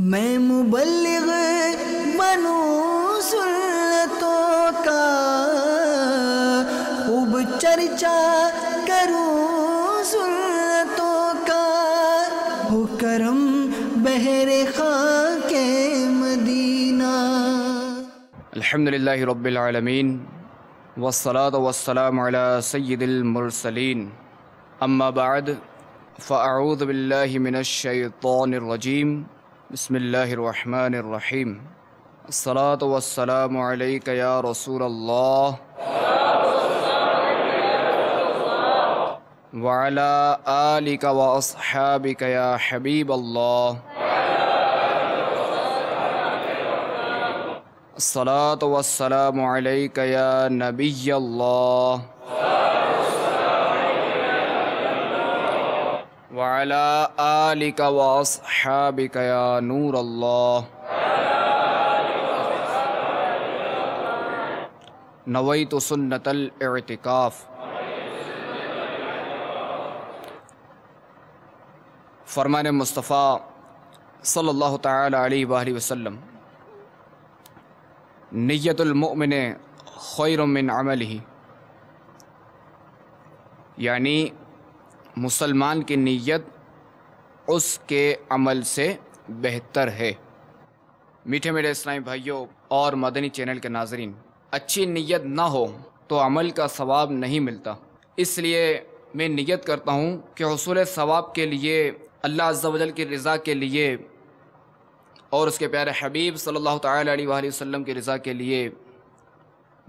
मैं मुबल्लिग बनू सुन्नतों का खूब चर्चा करूं सुन्नतों का हो करम बहरे खा के मदीना अल्हम्दुलिल्लाहि रब्बिल आलमीन वस्सलात वस्सलाम अला सय्यिदिल मुरसलीन अम्मा बाद फ़अऊज़ु बिल्लाहि मिनश शैतानिर रजीम बसमीम सलात वसलाम या रसूल अल्लाह वाला आलिक वसहाबिक या हबीब अल्लाह सलात वसलाम या नबी अल्लाह وعلى آلك وأصحابك يا نور الله نويت سنة الاعتكاف فرمان مصطفى صلى الله تعالى عليه وآله وسلم نية المؤمن خير من عمله يعني मुसलमान की नीयत उसके अमल से बेहतर है मीठे मेरे इस्लामी भाइयों और मदनी चैनल के नाजरीन अच्छी नीयत ना हो तो अमल का सवाब नहीं मिलता इसलिए मैं नीयत करता हूँ कि हसूल सवाब के लिए अल्लाह अज्जा की रज़ा के लिए और उसके प्यारे हबीब सल्लल्लाहु अलैहि वसल्लम की रज़ा के लिए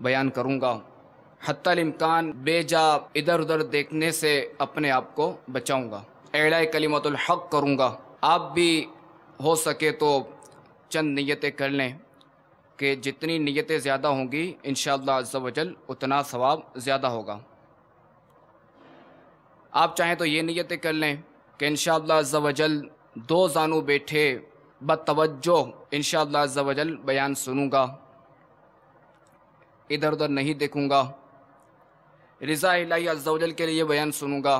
बयान करूँगा हत्तमकान बेजा इधर उधर देखने से अपने आप को बचाऊँगा एड़ा कलीमतुल हक करूँगा आप भी हो सके तो चंद नीयतें कर लें कि जितनी नीयतें ज़्यादा होंगी इन शजल उतना सवाब ज़्यादा होगा आप चाहें तो ये नीयतें कर लें कि इन शजल दो जानू बैठे बतवजो इन शजल बयान सुनूँगा इधर उधर नहीं देखूँगा रज़ा अज़ल के लिए बयान सुनूँगा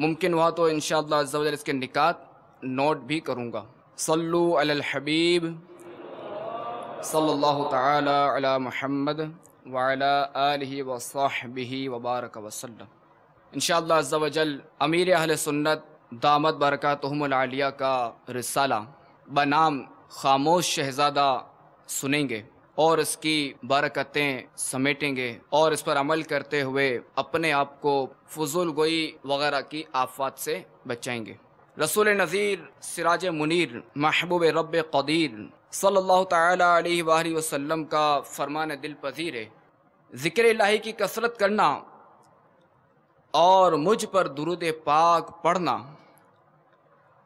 मुमकिन हुआ तो इन शजल इसके निकात नोट भी करूँगा सल्लु अलल हबीब सल्लल्लाहु ताला अला मुहम्मद वाला आलि वबारक वसल्लम इन शजल अमीर अहल सुन्नत दामद तहमलिया का रिसाला बनाम खामोश शहजादा सुनेंगे और इसकी बरकतें समेटेंगे और इस पर अमल करते हुए अपने आप को फजूल गोई वगैरह की आफात से बचाएंगे रसूल नज़ीर सिराज मुनीर महबूब रब कदीर सल्लल्लाहु अलैहि वसल्लम का फरमान दिल पजीर है ज़िक्र लाही की कसरत करना और मुझ पर दुरुद पाक पढ़ना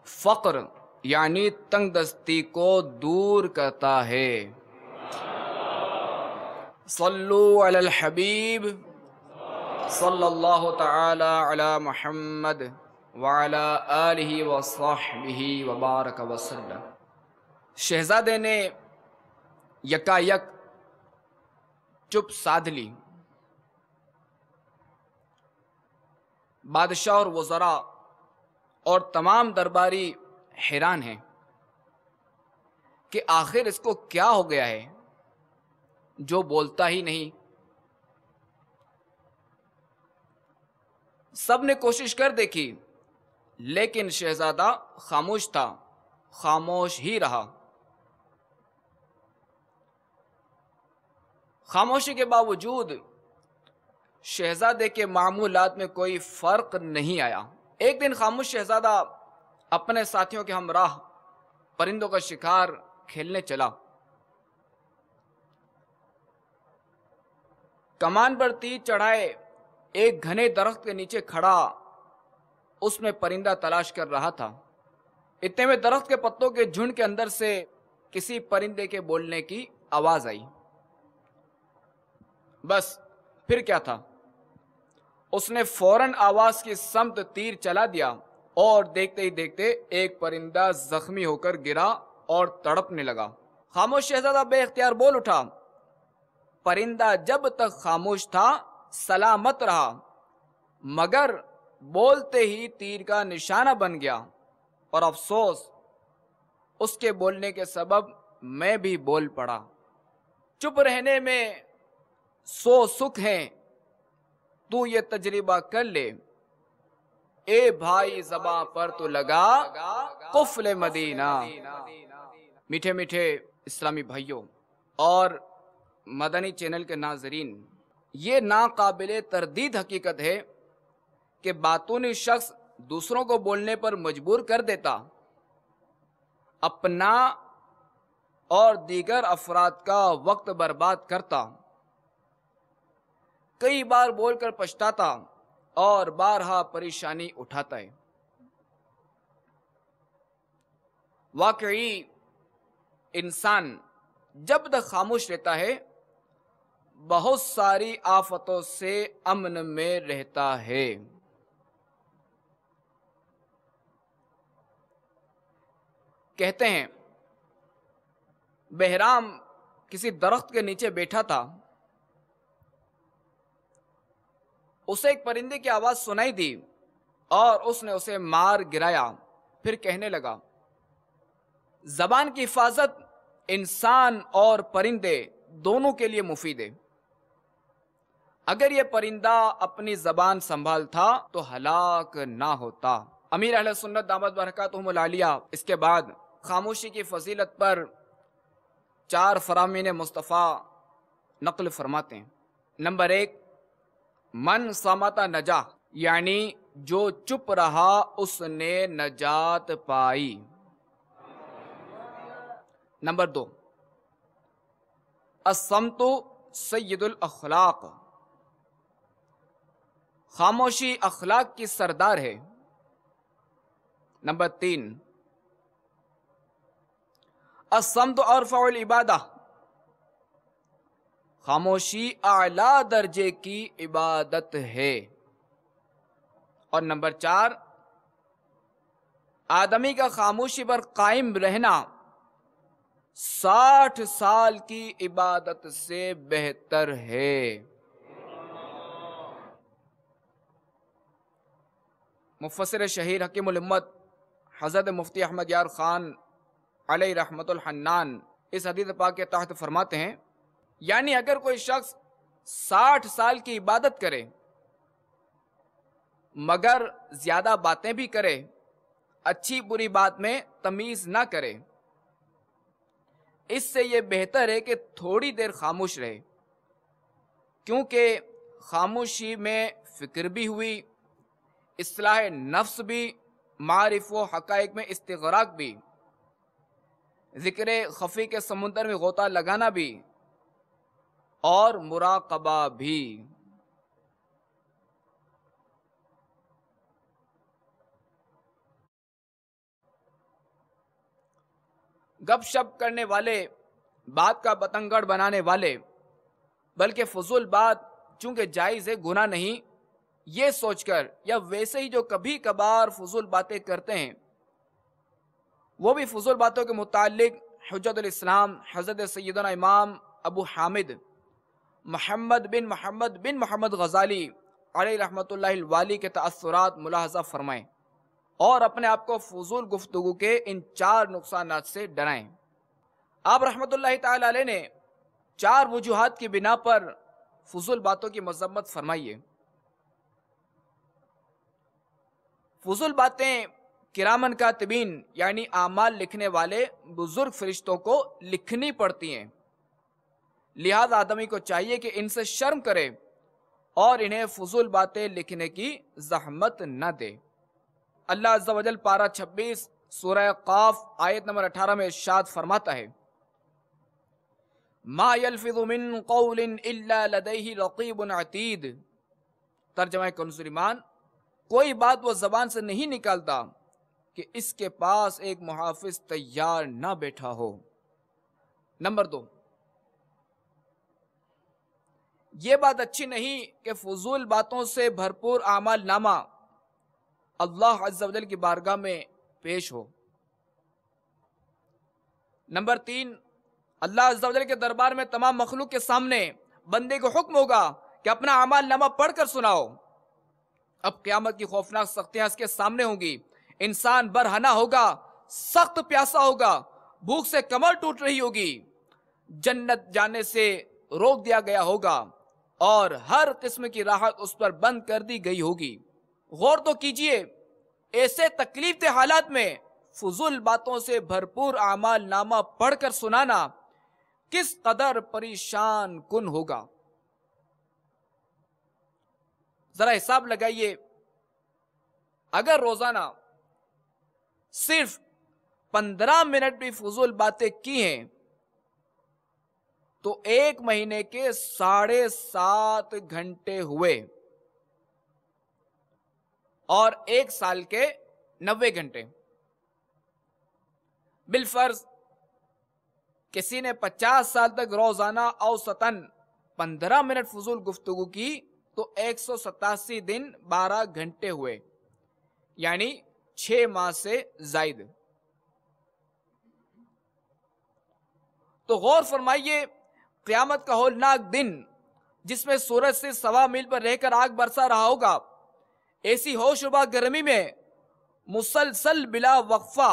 फ़क्र यानी तंग दस्ती को दूर करता है सल्लबीब सल्ला तला महमद वाला वबारक वसल्लम शहजादे ने यकायक चुप साध ली बादशाह और वज़रा और तमाम दरबारी हैरान हैं कि आखिर इसको क्या हो गया है जो बोलता ही नहीं सब ने कोशिश कर देखी लेकिन शहजादा खामोश था खामोश ही रहा खामोशी के बावजूद शहजादे के मामूलात में कोई फर्क नहीं आया एक दिन खामोश शहजादा अपने साथियों के हमराह परिंदों का शिकार खेलने चला कमान पर तीर चढ़ाए एक घने दरख्त के नीचे खड़ा उसमें परिंदा तलाश कर रहा था इतने में दरख्त के पत्तों के झुंड के अंदर से किसी परिंदे के बोलने की आवाज आई बस फिर क्या था उसने फौरन आवाज की समत तीर चला दिया और देखते ही देखते एक परिंदा जख्मी होकर गिरा और तड़पने लगा खामोश शहजादा बेख्तियार बोल उठा परिंदा जब तक खामोश था सलामत रहा मगर बोलते ही तीर का निशाना बन गया और अफसोस उसके बोलने के सबब मैं भी बोल पड़ा चुप रहने में सो सुख हैं तू ये तजर्बा कर ले ए भाई जबा पर तो लगा कुफले मदीना मीठे मीठे इस्लामी भाइयों और मदनी चैनल के नाजरीन ये नाकबिल तरदीद हकीकत है कि बातूनी शख्स दूसरों को बोलने पर मजबूर कर देता अपना और दीगर अफराद का वक्त बर्बाद करता कई बार बोलकर पछताता और बारहा परेशानी उठाता है वाकई इंसान जब तक खामोश रहता है बहुत सारी आफतों से अमन में रहता है कहते हैं बहराम किसी दरख्त के नीचे बैठा था उसे एक परिंदे की आवाज सुनाई दी और उसने उसे मार गिराया फिर कहने लगा जबान की हिफाजत इंसान और परिंदे दोनों के लिए मुफीद है अगर ये परिंदा अपनी जबान संभालता तो हलाक ना होता अमीर अहल सुन्नत दामद बरकत लिया इसके बाद खामोशी की फजीलत पर चार फरामीन मुस्तफ़ा नकल फरमाते हैं नंबर एक मन समाता नजा यानी जो चुप रहा उसने नजात पाई नंबर दो असमतु सैदुल अखलाक़ खामोशी अखलाक की सरदार है नंबर तीन असमत और फौल इबादा खामोशी आला दर्जे की इबादत है और नंबर चार आदमी का खामोशी पर कायम रहना साठ साल की इबादत से बेहतर है मुफसर शहीर हकीमत हज़रत मुफ्ती अहमद यार ख़ान अली रहमतुल्हन्नान इस हदीत पाक के तहत फरमाते हैं यानी अगर कोई शख्स साठ साल की इबादत करे मगर ज़्यादा बातें भी करे अच्छी बुरी बात में तमीज़ ना करे इससे ये बेहतर है कि थोड़ी देर खामोश रहे क्योंकि खामोशी में फिक्र भी हुई असलाह नफ्स भी मारफ व हक़ में इसतराक भी ज़िक्र खफी के समुंदर में गोता लगाना भी और मुराकबा भी गपशप करने वाले बात का बतंगड़ बनाने वाले बल्कि फजूल बात चूंकि जायज़ है गुना नहीं ये सोचकर या वैसे ही जो कभी कभार फजूल बातें करते हैं वो भी फजूल बातों के मुतालिक हजरतम हजरत सैदा इमाम अबू हामिद महमद बिन महमद बिन महमद गजाली रहमत वाली के तसरत मुलाजा फरमाएं और अपने आप को फजूल गुफ्तु के इन चार नुकसान से डराएं आप रहमत तार ने चार वजूहत की बिना पर फजूल बातों की मजम्मत फरमाइए फजूल बातें किरामन तबीन यानी आमाल लिखने वाले बुजुर्ग फरिश्तों को लिखनी पड़ती हैं लिहाज आदमी को चाहिए कि इनसे शर्म करे और इन्हें फजूल बातें लिखने की जहमत न दे अल्लाह अज्जल पारा 26 सूरह काफ आयत नंबर 18 में शाद फरमाता है मायलफिजुमिन कौलिन इल्ला लदैहि रकीबुन अतीद तर्जमा कंजुलमान कोई बात वो जबान से नहीं निकालता कि इसके पास एक मुहाफिज तैयार ना बैठा हो नंबर दो ये बात अच्छी नहीं कि फजूल बातों से भरपूर आमाल नामा अल्लाह अजल की बारगाह में पेश हो नंबर तीन अल्लाह अजल के दरबार में तमाम मखलूक के सामने बंदे को हुक्म होगा कि अपना आमाल नामा पढ़कर सुनाओ अब क्यामत की खौफनाक सख्तियां इसके सामने होंगी इंसान बरहना होगा सख्त प्यासा होगा भूख से कमर टूट रही होगी जन्नत जाने से रोक दिया गया होगा और हर किस्म की राहत उस पर बंद कर दी गई होगी गौर तो कीजिए ऐसे तकलीफ के हालात में फजूल बातों से भरपूर आमाल नामा पढ़कर सुनाना किस कदर परेशान कुन होगा ज़रा हिसाब लगाइए अगर रोज़ाना सिर्फ पंद्रह मिनट भी फजूल बातें की हैं तो एक महीने के साढ़े सात घंटे हुए और एक साल के नब्बे घंटे बिलफर्ज किसी ने पचास साल तक रोजाना औसतन पंद्रह मिनट फजूल गुफ्तगु की तो एक दिन 12 घंटे हुए यानी छ माह से जायद तो गौर फरमाइए क्यामत का होलनाक दिन जिसमें सूरज से सवा मील पर रहकर आग बरसा रहा होगा ऐसी होशुबा गर्मी में मुसलसल बिला वक्फा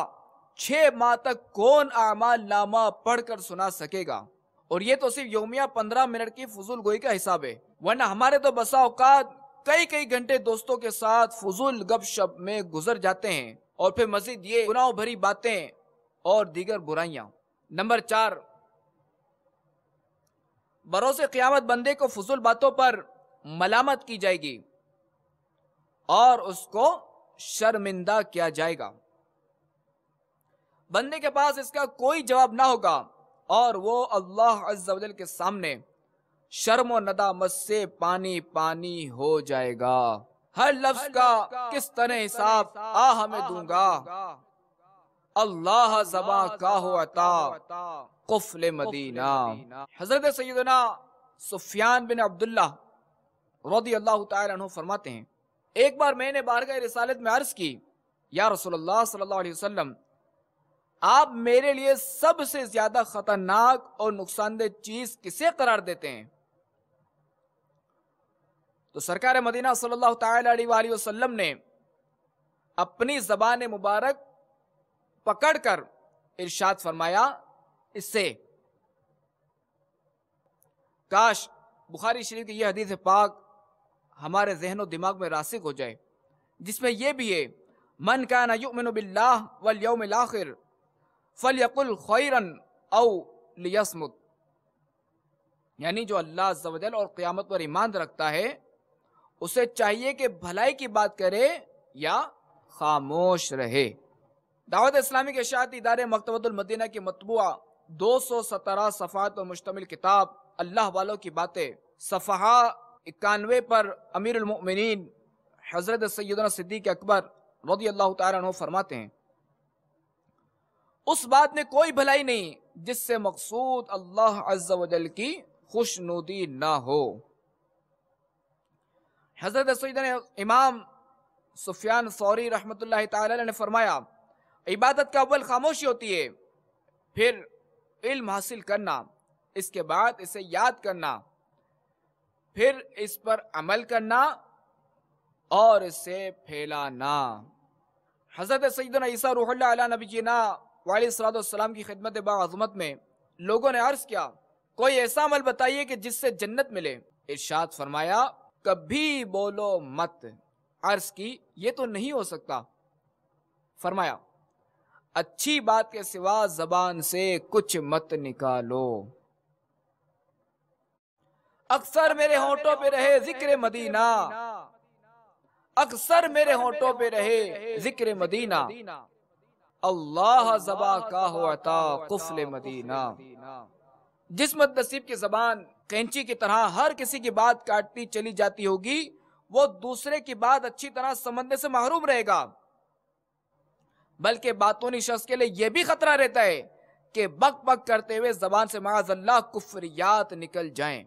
छह माह तक कौन आमाल नामा पढ़कर सुना सकेगा और ये तो सिर्फ योमिया पंद्रह मिनट की फजूल गोई का हिसाब है वरना हमारे तो बसा औकात कई कई घंटे दोस्तों के साथ फजूल गपशप में गुजर जाते हैं और फिर मजीद ये गुनाव भरी बातें और दीगर बुराइयां नंबर चार बरोस क्यामत बंदे को फजूल बातों पर मलामत की जाएगी और उसको शर्मिंदा किया जाएगा बंदे के पास इसका कोई जवाब ना होगा और वो अल्लाह अज्जल के सामने शर्म और नदामत से पानी पानी हो जाएगा हर लफ्ज का किस तरह हिसाब आ हमें दूंगा अल्लाह जबा का हो अता कुफल मदीना हजरत सैदना सुफियान बिन अब्दुल्ला रदी अल्लाह तु फरमाते हैं एक बार मैंने बारगाह रिसालत में अर्ज की या रसोल्ला सल्ला आप मेरे लिए सबसे ज्यादा खतरनाक और नुकसानदेह चीज किसे करार देते हैं तो सरकार मदीना सल्लल्लाहु अलैहि वसल्लम ने अपनी जबान मुबारक पकड़कर इरशाद फरमाया इससे काश बुखारी शरीफ की यह हदीस पाक हमारे जहन और दिमाग में रासिक हो जाए जिसमें यह भी है मन का नयुमिन बिल्ला वल यौम आखिर फल खैरन औ लियसमुत यानी जो अल्लाह जवजल और क़यामत पर ईमान रखता है उसे चाहिए कि भलाई की बात करे या खामोश रहे दावत इस्लामी के शात इदारे मकतबतुलमदीना की मतबूआ दो सौ सत्रह सफ़ात और मुश्तमिल किताब अल्लाह वालों की बातें सफ़हा इक्यानवे पर अमीरमिन हज़रत सैदना सिद्दीक अकबर रदी अल्लाह तु फरमाते हैं उस बात में कोई भलाई नहीं जिससे मकसूद अल्लाह अज्जल की खुशनुदी ना हो हजरत ने इमाम सुफियान सौरी रहमत ने फरमाया इबादत का अव्वल खामोशी होती है फिर इल्म हासिल करना इसके बाद इसे याद करना फिर इस पर अमल करना और इसे फैलाना हजरत सईदना ईसा रूह जीना सलाम की खिदमत बाज़मत में लोगों ने अर्ज किया कोई ऐसा अमल बताइए कि जिससे जन्नत मिले इर्शाद फरमाया कभी बोलो मत अर्ज की ये तो नहीं हो सकता फरमाया अच्छी बात के सिवा जबान से कुछ मत निकालो अक्सर मेरे होटो पे रहे जिक्र मदीना अक्सर मेरे होटो पे रहे जिक्र मदीना अल्लाह जबा का होता कुफल मदीना जिस मुद्दसिब की जबान कैंची की तरह हर किसी की बात काटती चली जाती होगी वो दूसरे की बात अच्छी तरह समझने से महरूम रहेगा बल्कि बातूनी शख्स के लिए यह भी खतरा रहता है कि बक बक करते हुए जबान से अल्लाह कुफरियात निकल जाए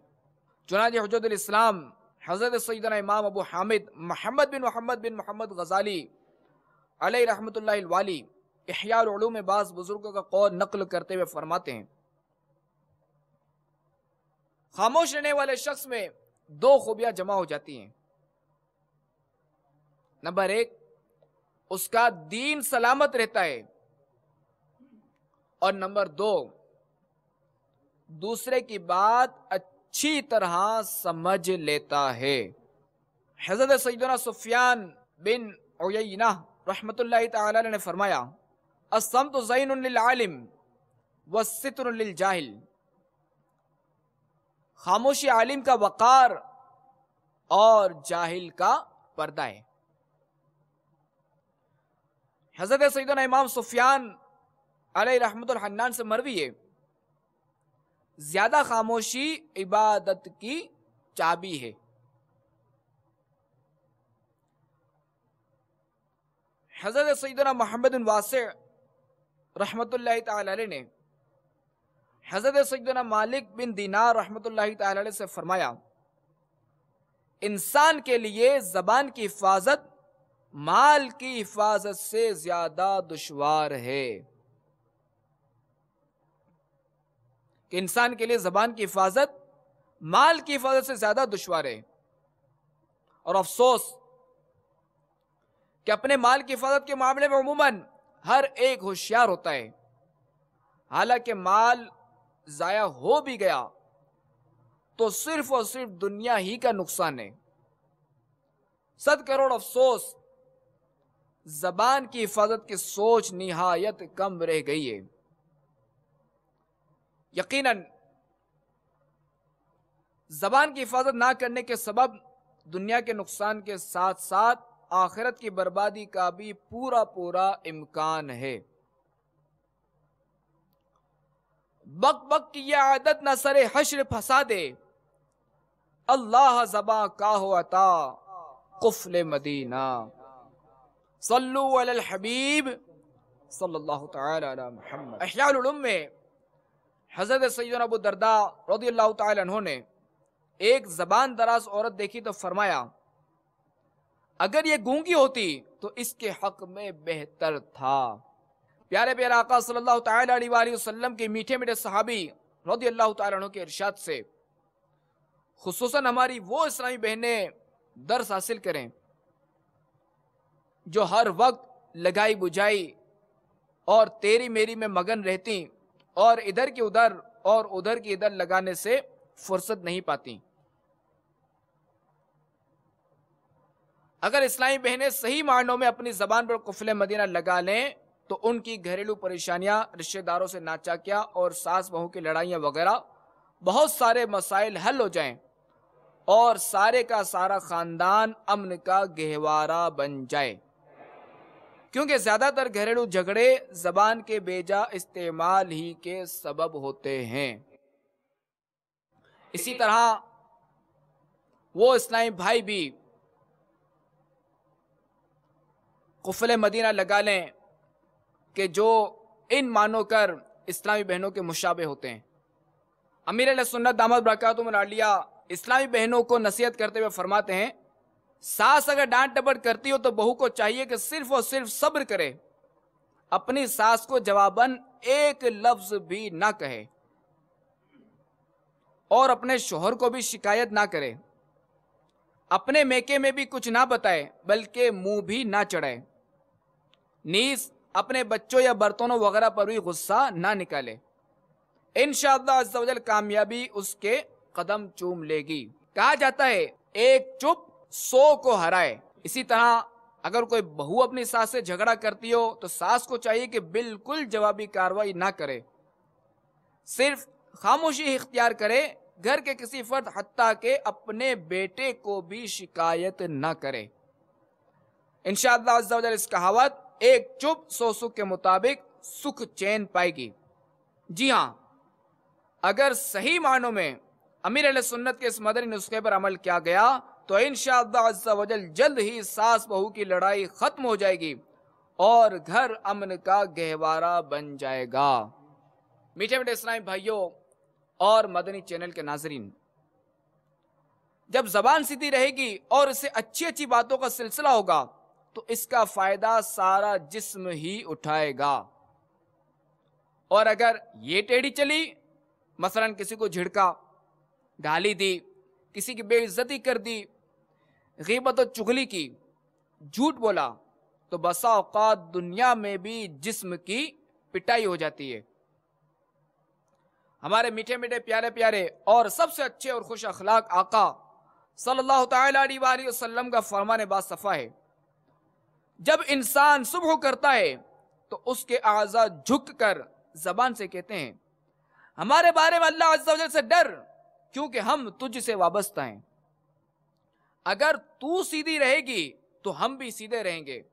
चुनाज हजरतम हजरत सैदना इमाम अबू हामिद मोहम्मद बिन मोहम्मद बिन मोहम्मद गजाली रहमत वाली इहयालूम में बाज़ बुज़ुर्गों का कौल नकल करते हुए फरमाते हैं खामोश रहने वाले शख्स में दो खूबियां जमा हो जाती हैं नंबर एक उसका दीन सलामत रहता है और नंबर दो दूसरे की बात अच्छी तरह समझ लेता है हजरत सैदना सुफियान बिन ओयना रहमत ने फरमाया असम तो जैन आलिम व सितर जाहिल खामोशी आलिम का वक़ार और जाहिल का पर्दा हैजरत हजरत सईदना इमाम सुफियान रहमतुल्हन्नान से मरवी है ज्यादा खामोशी इबादत की चाबी है हजरत सईदना मोहम्मद वासे रहमत ने हज़रत सजदना मालिक बिन दीनार रहमत से फरमाया इंसान के लिए ज़बान की हिफाजत माल की हिफाजत से ज़्यादा दुशवार है कि इंसान के लिए ज़बान की हिफाजत माल की हिफाजत से ज़्यादा दुशवार है और अफसोस कि अपने माल की हिफाजत के मामले में अमूमन हर एक होशियार होता है हालांकि माल ज़ाया हो भी गया तो सिर्फ और सिर्फ दुनिया ही का नुकसान है सद करोड़ अफसोस जबान की हिफाजत की सोच निहायत कम रह गई है यकीनन जबान की हिफाजत ना करने के सबब दुनिया के नुकसान के साथ साथ आखिरत की बर्बादी का भी पूरा पूरा इम्कान है बक बक की यह आदत न सरे हशर फंसा दे अल्लाह जबा का हो अता कुफल मदीना सल्लु अल हबीब सल्लल्लाहु ताला मोहम्मद अहयालुम में हज़रत सैद अबू दरदा रदी अल्लाह ने एक ज़बान दराज औरत देखी तो फरमाया अगर ये गूंगी होती तो इसके हक में बेहतर था प्यारे प्यारे आका सल्लल्लाहु अलैहि वसल्लम के मीठे मीठे सहाबी रौदी अल्लाह तु के इरशाद से खसूस हमारी वो इस्लामी बहनें दर्स हासिल करें जो हर वक्त लगाई बुझाई और तेरी मेरी में मगन रहती और इधर की उधर और उधर की इधर लगाने से फुर्सत नहीं पाती अगर इस्लामी बहनें सही मानों में अपनी जबान पर कुफले मदीना लगा लें तो उनकी घरेलू परेशानियां रिश्तेदारों से किया और सास बहू की लड़ाइयाँ वगैरह बहुत सारे मसाइल हल हो जाएं और सारे का सारा खानदान अमन का गहवारा बन जाए क्योंकि ज़्यादातर घरेलू झगड़े जबान के बेजा इस्तेमाल ही के सबब होते हैं इसी तरह वो इस्लामी भाई भी कुफल मदीना लगा लें कि जो इन मानो कर इस्लामी बहनों के मुशाबे होते हैं अमीर सुन्नत दामद बरकत मरालिया इस्लामी बहनों को नसीहत करते हुए फरमाते हैं सास अगर डांट डबट करती हो तो बहू को चाहिए कि सिर्फ और सिर्फ सब्र करे अपनी सास को जवाबन एक लफ्ज भी ना कहे और अपने शोहर को भी शिकायत ना करे अपने मेके में भी कुछ ना बताए बल्कि मुंह भी ना चढ़ाए नीज अपने बच्चों या बर्तनों वगैरह पर भी गुस्सा ना निकाले इन शजल कामयाबी उसके कदम चूम लेगी कहा जाता है एक चुप सो को हराए इसी तरह अगर कोई बहू अपनी सास से झगड़ा करती हो तो सास को चाहिए कि बिल्कुल जवाबी कार्रवाई ना करे सिर्फ खामोशी इख्तियार करे घर के किसी फर्द हत्या के अपने बेटे को भी शिकायत ना करे इनशाला इस कहावत एक चुप सो सुख के मुताबिक सुख चैन पाएगी जी हाँ अगर सही मानों में अमीर सुन्नत के इस मदनी नुस्खे पर अमल किया गया तो इन शजल जल्द ही सास बहू की लड़ाई ख़त्म हो जाएगी और घर अमन का गहवारा बन जाएगा मीठे मीठे इस्लामी भाइयों और मदनी चैनल के नाजरीन जब जबान सीधी रहेगी और उसे अच्छी अच्छी बातों का सिलसिला होगा तो इसका फायदा सारा जिस्म ही उठाएगा और अगर ये टेढ़ी चली मसलन किसी को झिड़का गाली दी किसी की बेइज्जती कर दी गीबत और चुगली की झूठ बोला तो बसा औकात दुनिया में भी जिस्म की पिटाई हो जाती है हमारे मीठे मीठे प्यारे प्यारे और सबसे अच्छे और खुश अखलाक आका सल्लल्लाहु अलैहि वसल्लम का फरमान बासफ़ा है जब इंसान सुबह करता है तो उसके आज़ा झुक कर जबान से कहते हैं हमारे बारे में अल्लाह अज्जा से डर क्योंकि हम तुझ से वाबस्ता हैं अगर तू सीधी रहेगी तो हम भी सीधे रहेंगे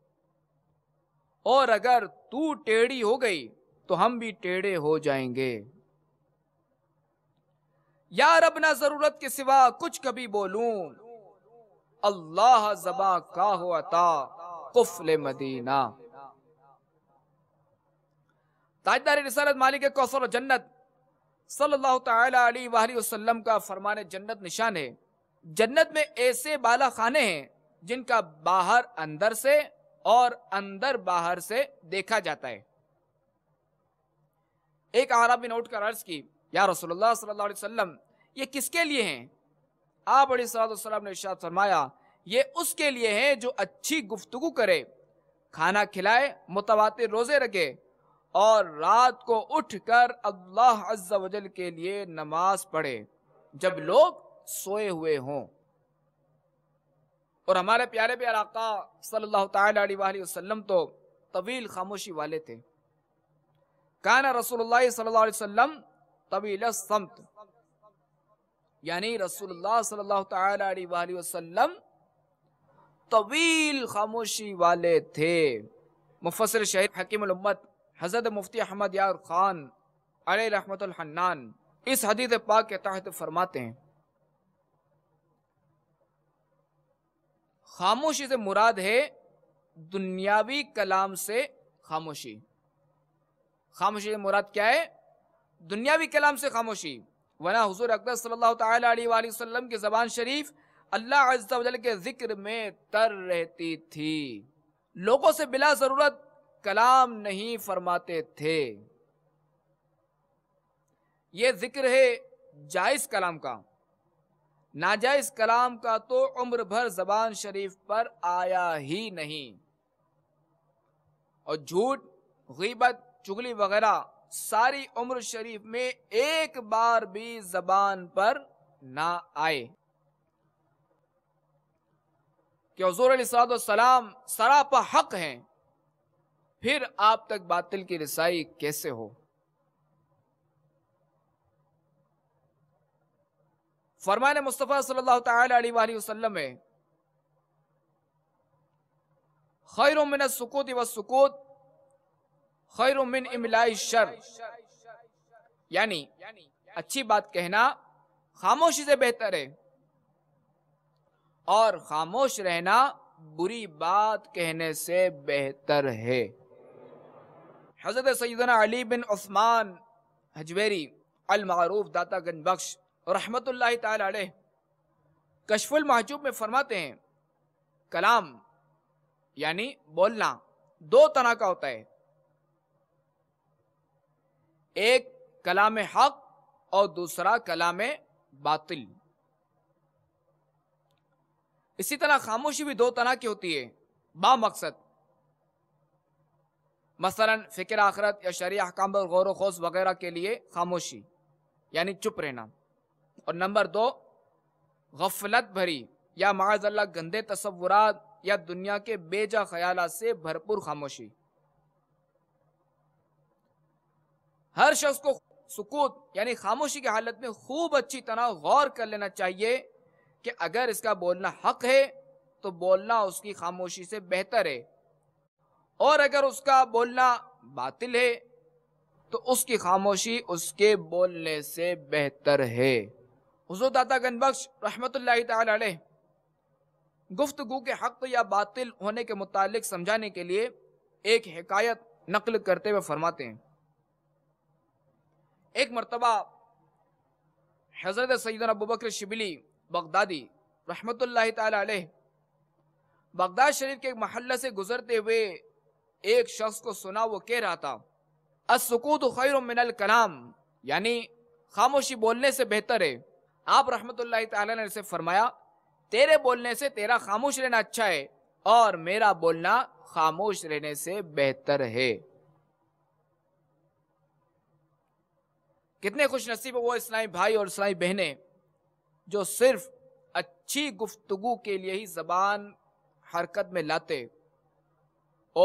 और अगर तू टेढ़ी हो गई तो हम भी टेढ़े हो जाएंगे यार अपना जरूरत के सिवा कुछ कभी बोलूं अल्लाह जबा का हुआ था कुफल मदीना ताजदार रिसालत मालिक कौसर जन्नत सल्लल्लाहु अलैहि वसल्लम का फरमान जन्नत निशान है जन्नत में ऐसे बाला खाने हैं जिनका बाहर अंदर से और अंदर बाहर से देखा जाता है एक आरबी नोट कर अर्ज की या रसोल्ला सल्लल्लाहु ये किसके लिए हैं आप बड़ी सलाम ने इर्शाद फरमाया ये उसके लिए है जो अच्छी गुफ्तगु करे खाना खिलाए मुतवा रोज़े रखे और रात को उठकर अल्लाह अज्जावजल के लिए नमाज पढ़े जब लोग सोए हुए हों और हमारे प्यारे प्यार आका सल्लल्लाहु अलैहि वसल्लम तो तवील खामोशी वाले थे काना रसूलुल्लाह सल्लल्लाहु अलैहि वसल्लम तवील समत यानी रसूलुल्लाह सल्लल्लाहु अलैहि वसल्लम तवील खामोशी वाले थे मुफसर शहीद हकीमत हजरत मुफ्ती अहमद यार खान अल रहमतुल्हन्नान इस हदीत पाक के तहत फरमाते हैं खामोशी से मुराद है दुनियावी कलाम से खामोशी खामोशी से मुराद क्या है दुनियावी कलाम से खामोशी वना हजूर अकबर सल्लल्लाहु अलैहि वसल्लम की जबान शरीफ अल्लाह अजल के जिक्र में तर रहती थी लोगों से बिला ज़रूरत कलाम नहीं फरमाते थे ये जिक्र है जायज़ कलाम का नाजायज़ कलाम का तो उम्र भर जबान शरीफ पर आया ही नहीं और झूठ गीबत चुगली वगैरह सारी उम्र शरीफ में एक बार भी जबान पर ना आए कि हजूर सलाम सरापा हक हैं फिर आप तक बातिल की रसाई कैसे हो फरमान मुस्तफ़ा सल्लल्लाहु अलैहि वसल्लम में खैर मिन सुकूत व सुकूत खैर मिन इमलाई शर यानी अच्छी बात कहना खामोशी से बेहतर है और खामोश रहना बुरी बात कहने से बेहतर है हजरत सैदना अली बिन उस्मान हजवेरी अलमारूफ दाता गंज बख्श रहमत ला कशफुल महजूब में फरमाते हैं कलाम यानी बोलना दो तरह का होता है एक कलाम हक और दूसरा कलाम बातिल इसी तरह खामोशी भी दो तरह की होती है बा मकसद मसलन फ़िक्र आखरत या शरी अहकाम पर गौर वोश वगैरह के लिए खामोशी यानी चुप रहना और नंबर दो गफलत भरी या माजल्ला गंदे तस्वुरात या दुनिया के बेजा ख्याल से भरपूर खामोशी हर शख्स को सुकूत यानी खामोशी की हालत में खूब अच्छी तरह गौर कर लेना चाहिए कि अगर इसका बोलना हक है तो बोलना उसकी खामोशी से बेहतर है और अगर उसका बोलना बातिल है तो उसकी खामोशी उसके बोलने से बेहतर है हजूर दादा गनबख्श रहमत गुफ्तगु के हक या बातिल होने के मुतालिक समझाने के लिए एक हकायत नकल करते हुए फरमाते हैं एक मरतबा हजरत Said Abu Bakr Shibli Baghdadi रहमत ताल बगदाद शरीफ के एक महल से गुजरते हुए एक शख्स को सुना वो कह रहा था असकूत खैर मिनल कलाम यानी खामोशी बोलने से बेहतर है आप रहमत ताला ने इसे फरमाया तेरे बोलने से तेरा खामोश रहना अच्छा है और मेरा बोलना खामोश रहने से बेहतर है कितने खुश नसीब वो इस्लाई भाई और इस्लाई बहनें जो सिर्फ अच्छी गुफ्तगु के लिए ही जबान हरकत में लाते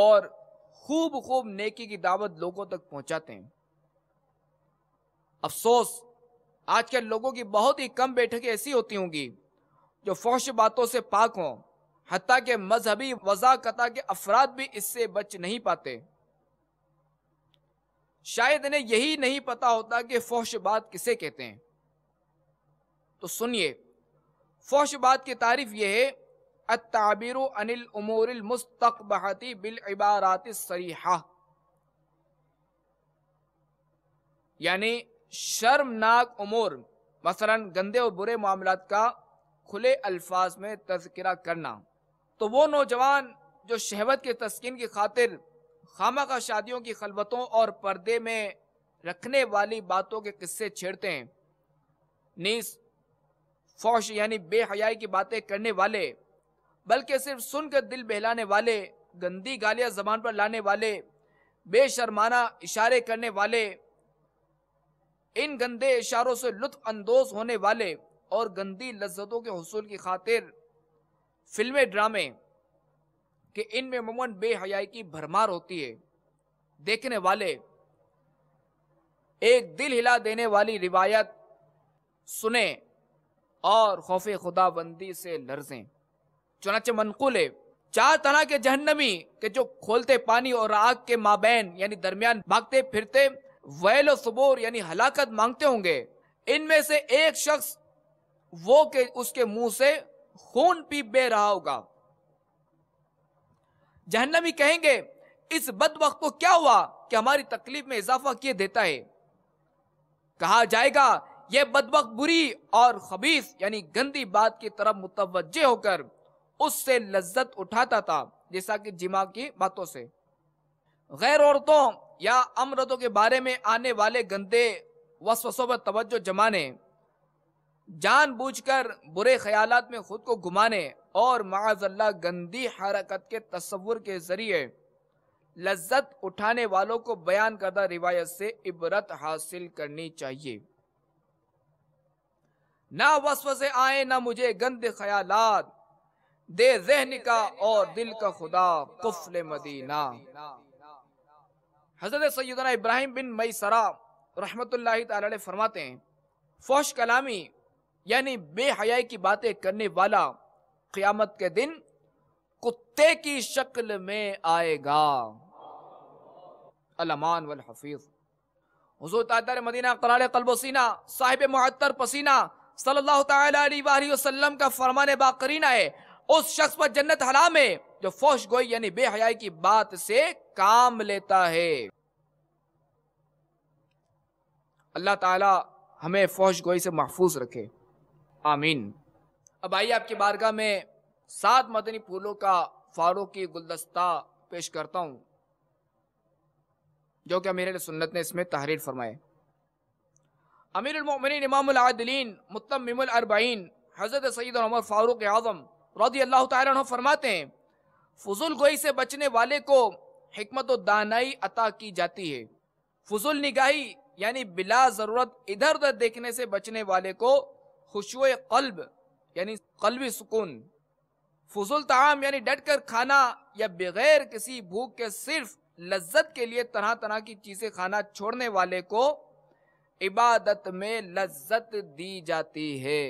और खूब खूब नेकी की दावत लोगों तक पहुंचाते हैं अफसोस आज के लोगों की बहुत ही कम बैठकें ऐसी होती होंगी जो फौश बातों से पाक हों हती के मजहबी वजाकता के अफराद भी इससे बच नहीं पाते शायद इन्हें यही नहीं पता होता कि फौश बात किसे कहते हैं तो सुनिए फौश बात की तारीफ यह है अताबिर अनिल उमोरिल मुस्तकबहती बिल इबारात सरीहा यानी शर्मनाक उमूर मसलन गंदे और बुरे मामला का खुले अल्फाज में तस्करा करना तो वो नौजवान जो शहवत के तस्किन की खातिर खामा का शादियों की खलबतों और पर्दे में रखने वाली बातों के किस्से छेड़ते हैं नीस फौश यानी बेहयाई की बातें करने वाले बल्कि सिर्फ सुनकर दिल बहलाने वाले गंदी गालियां जबान पर लाने वाले बेशरमाना इशारे करने वाले इन गंदे इशारों से लुत्फ अंदोज होने वाले और गंदी लज्जतों के हसूल की खातिर फिल्में ड्रामे कि इनमें ममन बेहयाई की भरमार होती है देखने वाले एक दिल हिला देने वाली रिवायत सुने और खौफ खुदाबंदी से लर्जें चुनाचे मनकुल चार तरह के जहन्नमी के जो खोलते पानी और आग के माबेन यानी दरमियान भागते फिरते वैल सबोर यानी हलाकत मांगते होंगे इनमें से एक शख्स वो के उसके मुंह से खून पी बे रहा होगा जहन्नमी कहेंगे इस बद वक्त को क्या हुआ कि हमारी तकलीफ में इजाफा किए देता है कहा जाएगा ये बदबक बुरी और खबीस यानी गंदी बात की तरफ मुतवजे होकर उससे लज्जत उठाता था जैसा कि जिमा की बातों से गैर औरतों या अमरतों के बारे में आने वाले गंदे वसवसों पर तवज्जो जमाने जानबूझकर बुरे ख्यालात में खुद को घुमाने और माजल्ला गंदी हरकत के तस्वुर के ज़रिए लज्जत उठाने वालों को बयान करदा रिवायत से इबरत हासिल करनी चाहिए ना वसवसे आए ना मुझे गंद ख्यालात दे जहन का और दिल का खुदा कुफल मदीना हजरत सैदना इब्राहिम बिन मई सरा रहमत फरमाते हैं फौश कलामी यानी बेहयाई की बातें करने वाला क़यामत के दिन कुत्ते की शक्ल में आएगा अलमान वल हफीज हजूर तादार मदीना करार कल्बोसीना साहिब मअतर पसीना सल्लल्लाहु अलैहि वसल्लम का फरमाने बाकरीना है उस शख्स पर जन्नत हराम है जो फोश गोई यानी बेहयाई की बात से काम लेता है अल्लाह ताला हमें फोश गोई से महफूज रखे आमीन अब आइए आपकी बारगाह में सात मदनी फूलों का की गुलदस्ता पेश करता हूं जो कि मेरे सुन्नत ने इसमें तहरीर फरमाए अमीर अमीरमिन इमामदिन अरबईन हज़रत सईद उमर फ़ारूक आज़म रदी अल्लाह तह फरमाते हैं फजूल गोई से बचने वाले को हमत दानाई अता की जाती है फजूल निगाही यानी बिला ज़रूरत इधर उधर देखने से बचने वाले को खुशो कल्ब यानी कल्बी सुकून फजूल तमाम यानी डट कर खाना या बगैर किसी भूख के सिर्फ लज्जत के लिए तरह तरह की चीज़ें खाना छोड़ने वाले को इबादत में लज्जत दी जाती है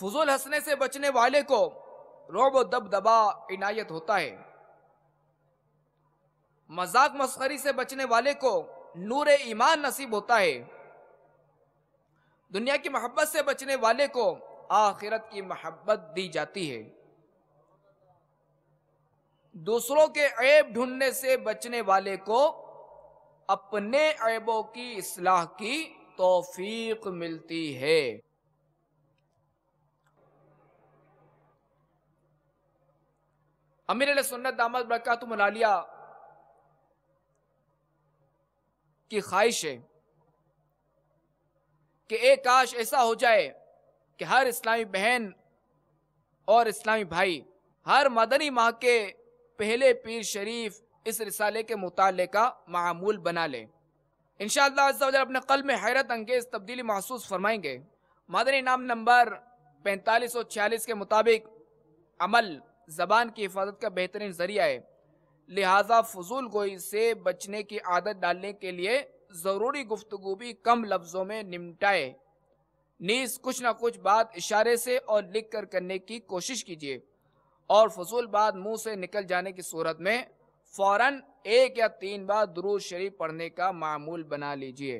फजूल हंसने से बचने वाले को रोब दबदबा इनायत होता है मजाक मस्करी से बचने वाले को नूर ईमान नसीब होता है दुनिया की मोहब्बत से बचने वाले को आखिरत की मोहब्बत दी जाती है दूसरों के ऐब ढूंढने से बचने वाले को अपने ऐबों की इसलाह की तोफीक मिलती है अमीर सुन्नत दामद बरकत मलालिया की ख्वाहिश है कि एक काश ऐसा हो जाए कि हर इस्लामी बहन और इस्लामी भाई हर मदनी माह के पहले पीर शरीफ इस रिसाले के मुताले का मामूल बना लें इन अपने कल में हैरत अंगेज तब्दीली महसूस फरमाएंगे मदनी नाम नंबर पैंतालीस सौ छियालीस के मुताबिक अमल ज़बान की हिफाजत का बेहतरीन ज़रिया है लिहाजा फजूल गोई से बचने की आदत डालने के लिए ज़रूरी गुफ्तु भी कम लफ्ज़ों में निमटाए नीस कुछ ना कुछ बात इशारे से और लिख कर करने की कोशिश कीजिए और फजूल बात मुंह से निकल जाने की सूरत में फौरन एक या तीन बार दुरूद शरीफ पढ़ने का मामूल बना लीजिए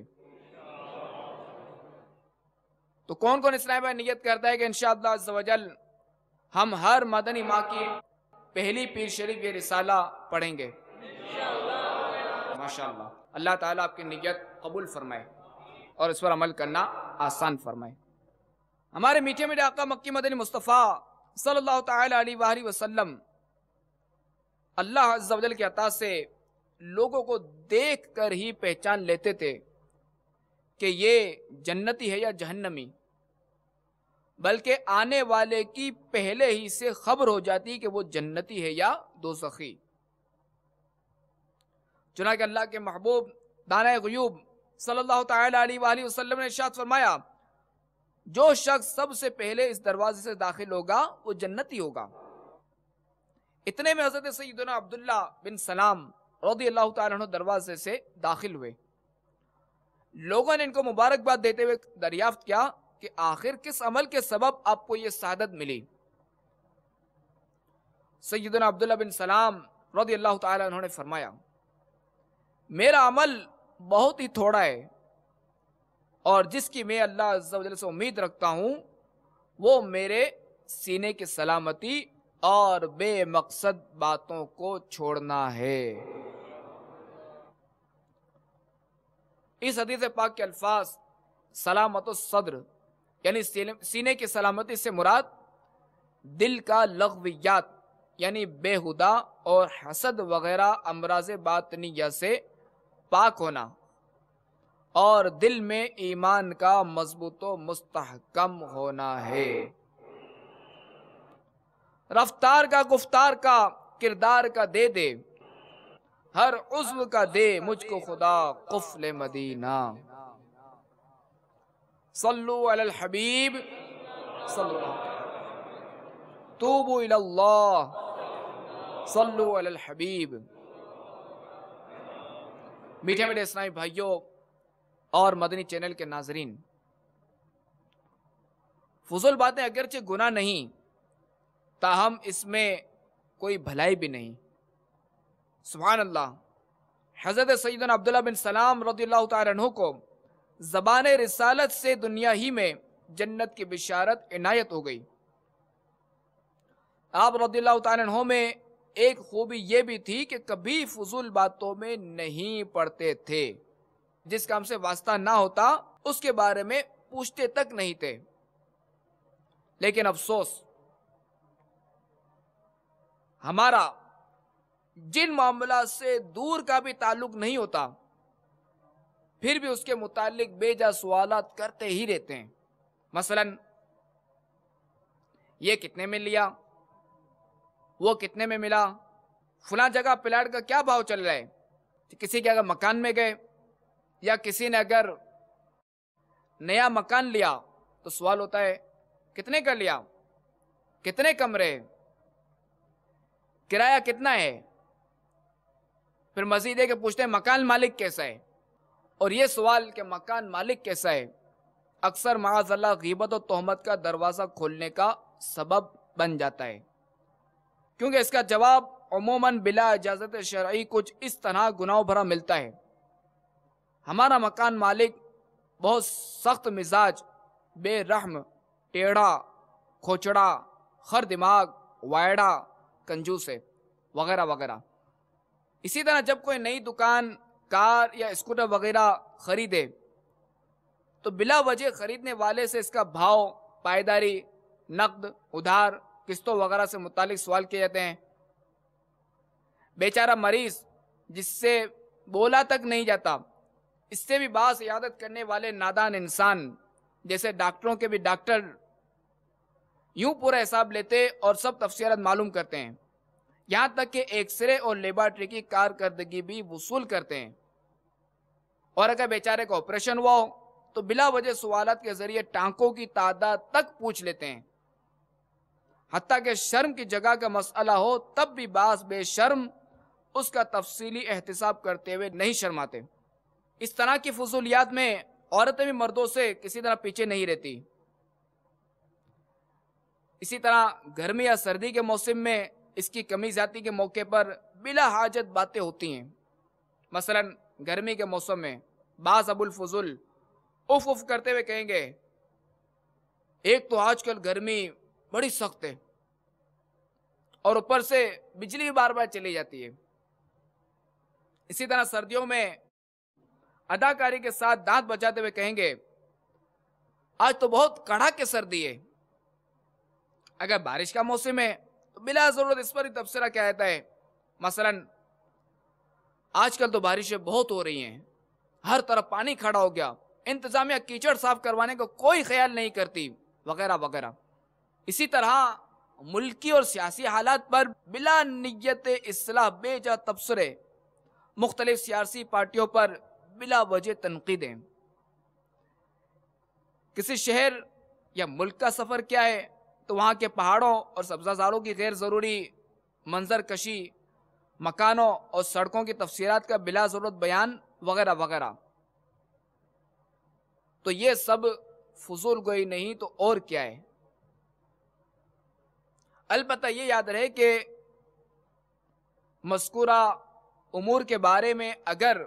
तो कौन कौन इस्लाम नीयत करता है कि इन हम हर मदनी माँ की पहली पीर शरीफ ये रिसाला पढ़ेंगे माशा अल्लाह ताला आपकी नियत कबूल फरमाए और इस पर अमल करना आसान फरमाए हमारे मीठे मीठे आका मक्की मदनी मुस्तफ़ा सल्लल्लाहु अलैहि वसल्लम अल्लाह अजल के अता से लोगों को देख कर ही पहचान लेते थे कि ये जन्नती है या जहन्नमी बल्कि आने वाले की पहले ही से खबर हो जाती कि वो जन्नती है या दो सखी चुना के अल्लाह के महबूब दाना गयूब सल्लल्लाहु अलैहि वसल्लम ने शाद फरमाया जो शख्स सबसे पहले इस दरवाजे से दाखिल होगा वो जन्नती होगा इतने में हजरत सईदना अब्दुल्ला बिन सलाम रौदी अल्लाह दरवाजे से दाखिल हुए लोगों ने इनको मुबारकबाद देते हुए दरियाफ्त किया कि आखिर किस अमल के सबब आपको यह शहादत मिली सईदना अब्दुल्ला बिन सलाम रौदी अल्लाह उन्होंने फरमाया मेरा अमल बहुत ही थोड़ा है और जिसकी मैं अल्लाह से उम्मीद रखता हूं वो मेरे सीने की सलामती और बेमकसद बातों को छोड़ना है इस हदीस पाक के अल्फाज सलामत सदर यानी सीने की सलामती से मुराद दिल का लगवियात यानी बेहुदा और हसद वगैरह अमराज बातनिया से पाक होना और दिल में ईमान का मजबूत व होना है रफ्तार का गुफ्तार का किरदार का दे दे हर उज्व का दे मुझको खुदा कुफल मदीना सल्लु अल हबीब तूबू सल्लु अल हबीब मीठे मीठे इस्लामी भाइयों और मदनी चैनल के नाजरीन फजूल बातें अगरचे गुना नहीं ताहम इसमें कोई भलाई भी नहीं सुबहान अल्लाह हज़रत सैदन अब्दुल्ला बिन सलाम रदील्ला तु को ज़बान रसालत से दुनिया ही में जन्नत की बिशारत इनायत हो गई आप रदील्ला तु में एक खूबी यह भी थी कि कभी फजूल बातों में नहीं पढ़ते थे जिस काम से वास्ता ना होता उसके बारे में पूछते तक नहीं थे लेकिन अफसोस हमारा जिन मामला से दूर का भी ताल्लुक नहीं होता फिर भी उसके मुतालिक बेजा सवाल करते ही रहते हैं मसलन ये कितने में लिया वो कितने में मिला फला जगह प्लाट का क्या भाव चल रहा है किसी के अगर मकान में गए या किसी ने अगर नया मकान लिया तो सवाल होता है कितने का लिया कितने कमरे किराया कितना है फिर मजीद है कि पूछते हैं मकान मालिक कैसा है और ये सवाल कि मकान मालिक कैसा है अक्सर माजल्ला गीबत और तहमत का दरवाज़ा खोलने का सबब बन जाता है क्योंकि इसका जवाब अमूमन बिला इजाज़त शर्य कुछ इस तरह गुनाह भरा मिलता है हमारा मकान मालिक बहुत सख्त मिजाज बेरहम टेढ़ा खोचड़ा खर दिमाग वायड़ा कंजूस है वगैरह वगैरह इसी तरह जब कोई नई दुकान कार या स्कूटर वगैरह खरीदे तो बिला वजह खरीदने वाले से इसका भाव पायदारी नकद उधार किस्तों वगैरह से मुतालिक सवाल किए जाते हैं बेचारा मरीज जिससे बोला तक नहीं जाता इससे भी बास यादत करने वाले नादान इंसान जैसे डॉक्टरों के भी डॉक्टर यूं पूरा हिसाब लेते और सब तफसीत मालूम करते हैं यहाँ तक कि एक्सरे और लेबॉर्ट्री की कारकर्दगी भी वसूल करते हैं और अगर बेचारे का ऑपरेशन हुआ हो तो बिला वजह सवाल के जरिए टांकों की तादाद तक पूछ लेते हैं हती के शर्म की जगह का मसला हो तब भी बास बेशर्म उसका तफसीली एहतसाब करते हुए नहीं शर्माते इस तरह की फजूलियात में औरतें भी मर्दों से किसी तरह पीछे नहीं रहती इसी तरह गर्मी या सर्दी के मौसम में इसकी कमी जाती के मौके पर बिला हाजत बातें होती हैं मसलन गर्मी के मौसम में बास अबुल फजुल उफ उफ करते हुए कहेंगे एक तो आजकल गर्मी बड़ी सख्त है और ऊपर से बिजली भी बार बार चली जाती है इसी तरह सर्दियों में अदाकारी के साथ दांत बजाते हुए कहेंगे आज तो बहुत कड़ाके सर्दी है अगर बारिश का मौसम है तो बिला ज़रूरत इस पर ही तबसरा क्या रहता है मसलन आजकल तो बारिशें बहुत हो रही हैं हर तरफ पानी खड़ा हो गया इंतज़ामिया कीचड़ साफ करवाने को कोई ख्याल नहीं करती वगैरह वगैरह इसी तरह मुल्की और सियासी हालात पर बिला नीयत असलाह बेजा तबसरे मुख्तलिफ सियासी पार्टियों पर बिला वजह तनकीदें किसी शहर या मुल्क का सफ़र क्या है तो वहाँ के पहाड़ों और सब्जाजारों की गैर ज़रूरी मंजर कशी मकानों और सड़कों की तफसीत का बिला ज़रूरत बयान वगैरह वगैरह तो ये सब फजूल गोई नहीं तो और क्या है अलबत् ये याद रहे कि मस्कुरा उमूर के बारे में अगर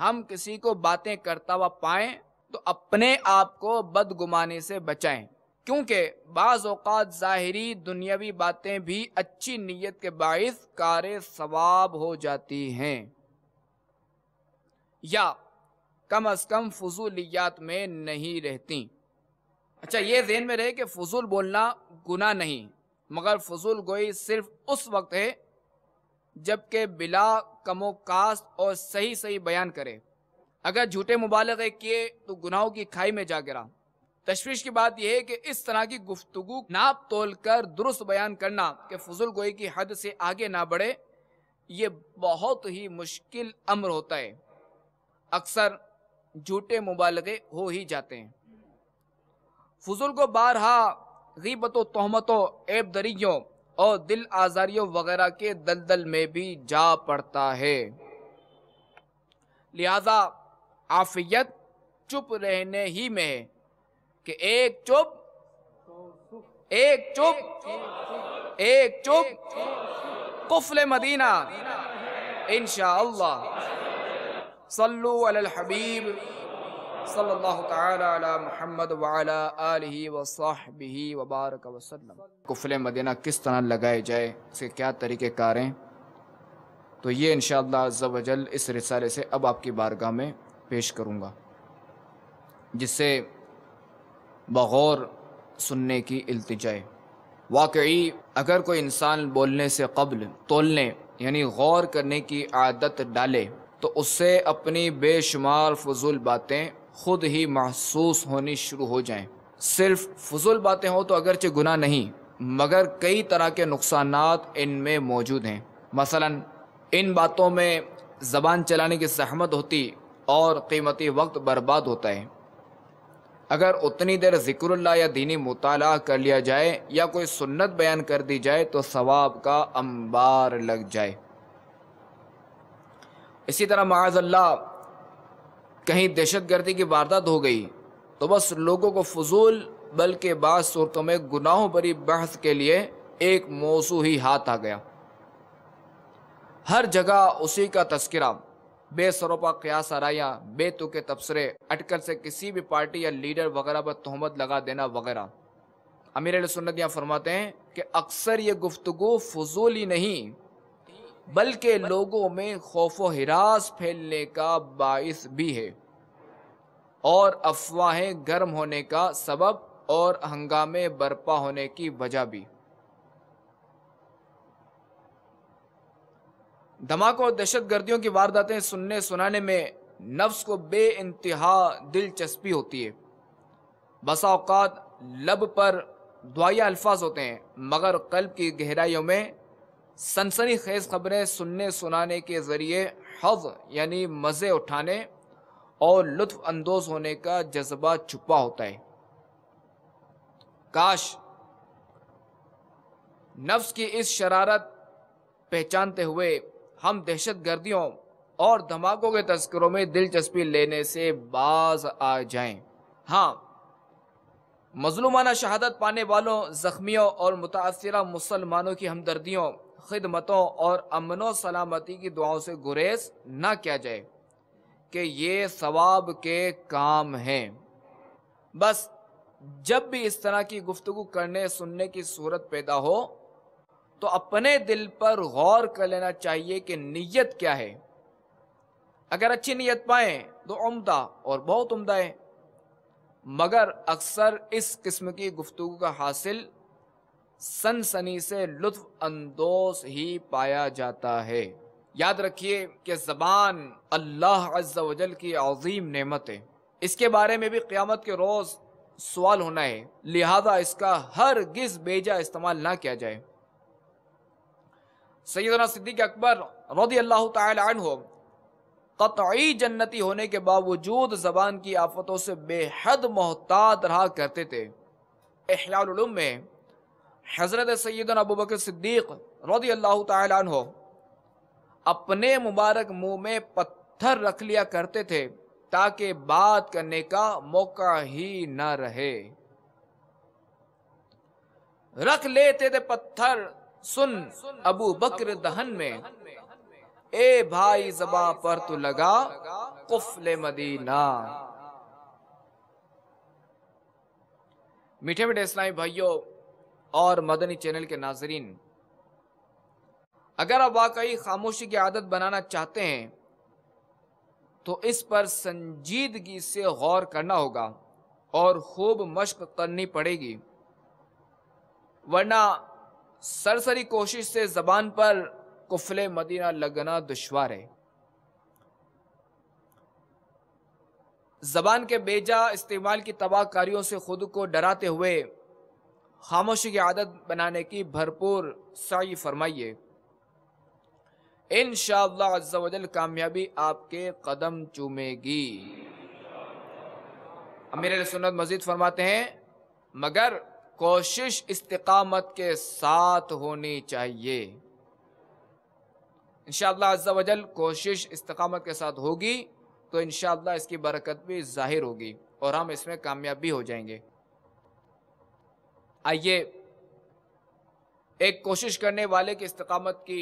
हम किसी को बातें करता हुआ पाएं तो अपने आप को बदगुमाने से बचाएं क्योंकि बाज़ात ज़ाहरी दुनियावी बातें भी अच्छी नीयत के बायस कार सवाब हो जाती हैं या कम अज़ कम फजूलियात में नहीं रहती अच्छा ये जहन में रहे कि फजूल बोलना गुना नहीं मगर फजूल गोई सिर्फ उस वक्त है जबकि बिला कमो कास्त और सही सही बयान करे अगर झूठे मुबालगे किए तो गुनाहों की खाई में जा गिरा तशवीश की बात यह है कि इस तरह की गुफ्तगु नाप तोल कर दुरुस्त बयान करना कि फजुल गोई की हद से आगे ना बढ़े ये बहुत ही मुश्किल अम्र होता है अक्सर झूठे मुबालगे हो ही जाते हैं फजुल को बारहा गीबतों तहमतों ऐब दरियों और दिल आजारियों वगैरह के दलदल में भी जा पड़ता है लिहाजा आफियत चुप रहने ही में है कि एक चुप एक चुप एक चुप कुफल मदीना इनशा सल्लू अल हबीब सल्लल्लाहु अला मोहम्मद वाला आलिहि वबारक वसल्लम कुफल मदीना किस तरह लगाए जाए उसके क्या तरीके कार हैं तो ये इन शजल इस रिसाले से अब आपकी बारगाह में पेश करूँगा जिससे बग़ौर सुनने की अल्तजाए वाकई अगर कोई इंसान बोलने से कबल तोलने यानी गौर करने की आदत डाले तो उससे अपनी बेशुमार फजूल बातें खुद ही महसूस होनी शुरू हो जाएं। सिर्फ फजूल बातें हो तो अगरचे गुना नहीं मगर कई तरह के नुकसान इनमें मौजूद हैं मसलन इन बातों में ज़बान चलाने की सहमत होती और कीमती वक्त बर्बाद होता है अगर उतनी देर जिक्रल्ला या दीनी मुताल कर लिया जाए या कोई सुन्नत बयान कर दी जाए तो सवाब का अंबार लग जाए इसी तरह माजल्ला कहीं दहशत गर्दी की वारदात हो गई तो बस लोगों को फजूल बल्कि बाद सूरतों में गुनाहों भरी बहस के लिए एक मौसू ही हाथ आ गया हर जगह उसी का तस्करा बेसरोपा क्यास सराया बेतुके तबसरे अटकल से किसी भी पार्टी या लीडर वगैरह पर तहमत लगा देना वगैरह अमीर सुन्नत यहाँ फरमाते हैं कि अक्सर ये गुफ्तगु फजूली नहीं बल्कि लोगों में खौफ व हिरास फैलने का बायस भी है और अफवाहें गर्म होने का सबब और हंगामे बर्पा होने की वजह भी धमाकों और दहशत गर्दियों की वारदातें सुनने सुनाने में नफ्स को बे इंतहा दिलचस्पी होती है बसाओकात लब पर दुआया अल्फाज होते हैं मगर कल्ब की गहराइयों में सनसनी खेज खबरें सुनने सुनाने के ज़रिए हव यानी मज़े उठाने और लुत्फ अंदोज होने का जज्बा छुपा होता है काश नफ्स की इस शरारत पहचानते हुए हम दहशत गर्दियों और धमाकों के तस्करों में दिलचस्पी लेने से बाज आ जाएं। हाँ मजलूमाना शहादत पाने वालों ज़ख्मियों और मुतासर मुसलमानों की हमदर्दियों खदमतों और अमन सलामती की दुआओं से गुरेज ना किया जाए कि ये सवाब के काम हैं बस जब भी इस तरह की गुफ्तु करने सुनने की सूरत पैदा हो तो अपने दिल पर गौर कर लेना चाहिए कि नीयत क्या है अगर अच्छी नीयत पाए तो उमदा और बहुत उमदा है मगर अक्सर इस किस्म की गुफ्तु का हासिल सनसनी से लुत्फ अंदोज ही पाया जाता है याद रखिए कि ज़बान अल्लाह अज्जल की अजीम नेमत है इसके बारे में भी क़्यामत के रोज़ सवाल होना है लिहाजा इसका हर गिज बेजा इस्तेमाल ना किया जाए सैदना सिद्दीक अकबर रौदी अल्लाह तन कतई जन्नती होने के बावजूद ज़बान की आफतों से बेहद मोहतात रहा करते थे अहलाम में हज़रत सैदन अबू बकर सिद्दीक रौदी अल्लाह तन अपने मुबारक मुंह में पत्थर रख लिया करते थे ताकि बात करने का मौका ही ना रहे रख लेते थे पत्थर सुन अबू बकर दहन में ए भाई जबा पर तो लगा कुफले मदीना मीठे मीठे इस्लामी भाइयों और मदनी चैनल के नाजरीन अगर आप वाकई खामोशी की आदत बनाना चाहते हैं तो इस पर संजीदगी से गौर करना होगा और खूब मश्क करनी पड़ेगी वरना सरसरी कोशिश से जबान पर कुफले मदीना लगना दुशवार है जबान के बेजा इस्तेमाल की तबाहकारियों से खुद को डराते हुए खामोशी की आदत बनाने की भरपूर साई फरमाइए इन शाहजल कामयाबी आपके कदम चूमेगी अमीर सुन्नत मजीद फरमाते हैं मगर कोशिश इस्तकामत के साथ होनी चाहिए इन अज्जावजल कोशिश इस्तकामत के साथ होगी तो इन इसकी बरकत भी ज़ाहिर होगी और हम इसमें कामयाब भी हो जाएंगे आइए एक कोशिश करने वाले की इस्तकामत की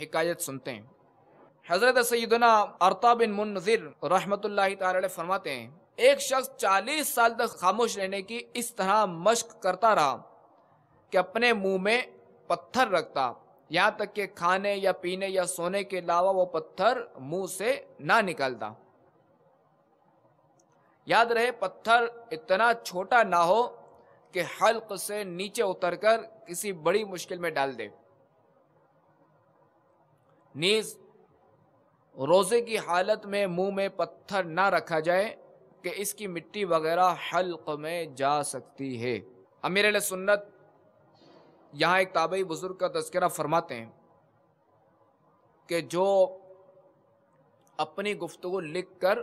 हिकायत सुनते हैं हज़रत सैदना अरता बिन नज़िर रहमत फरमाते हैं एक शख्स चालीस साल तक खामोश रहने की इस तरह मश्क करता रहा कि अपने मुंह में पत्थर रखता यहाँ तक कि खाने या पीने या सोने के अलावा वो पत्थर मुंह से ना निकलता याद रहे पत्थर इतना छोटा ना हो कि हल्क से नीचे उतरकर किसी बड़ी मुश्किल में डाल दे नीज रोजे की हालत में मुंह में पत्थर ना रखा जाए कि इसकी मिट्टी वगैरह हल्क में जा सकती है अमीर सुन्नत यहाँ एक ताबई बुज़ुर्ग का तस्करा फरमाते हैं कि जो अपनी गुफ्तु लिख कर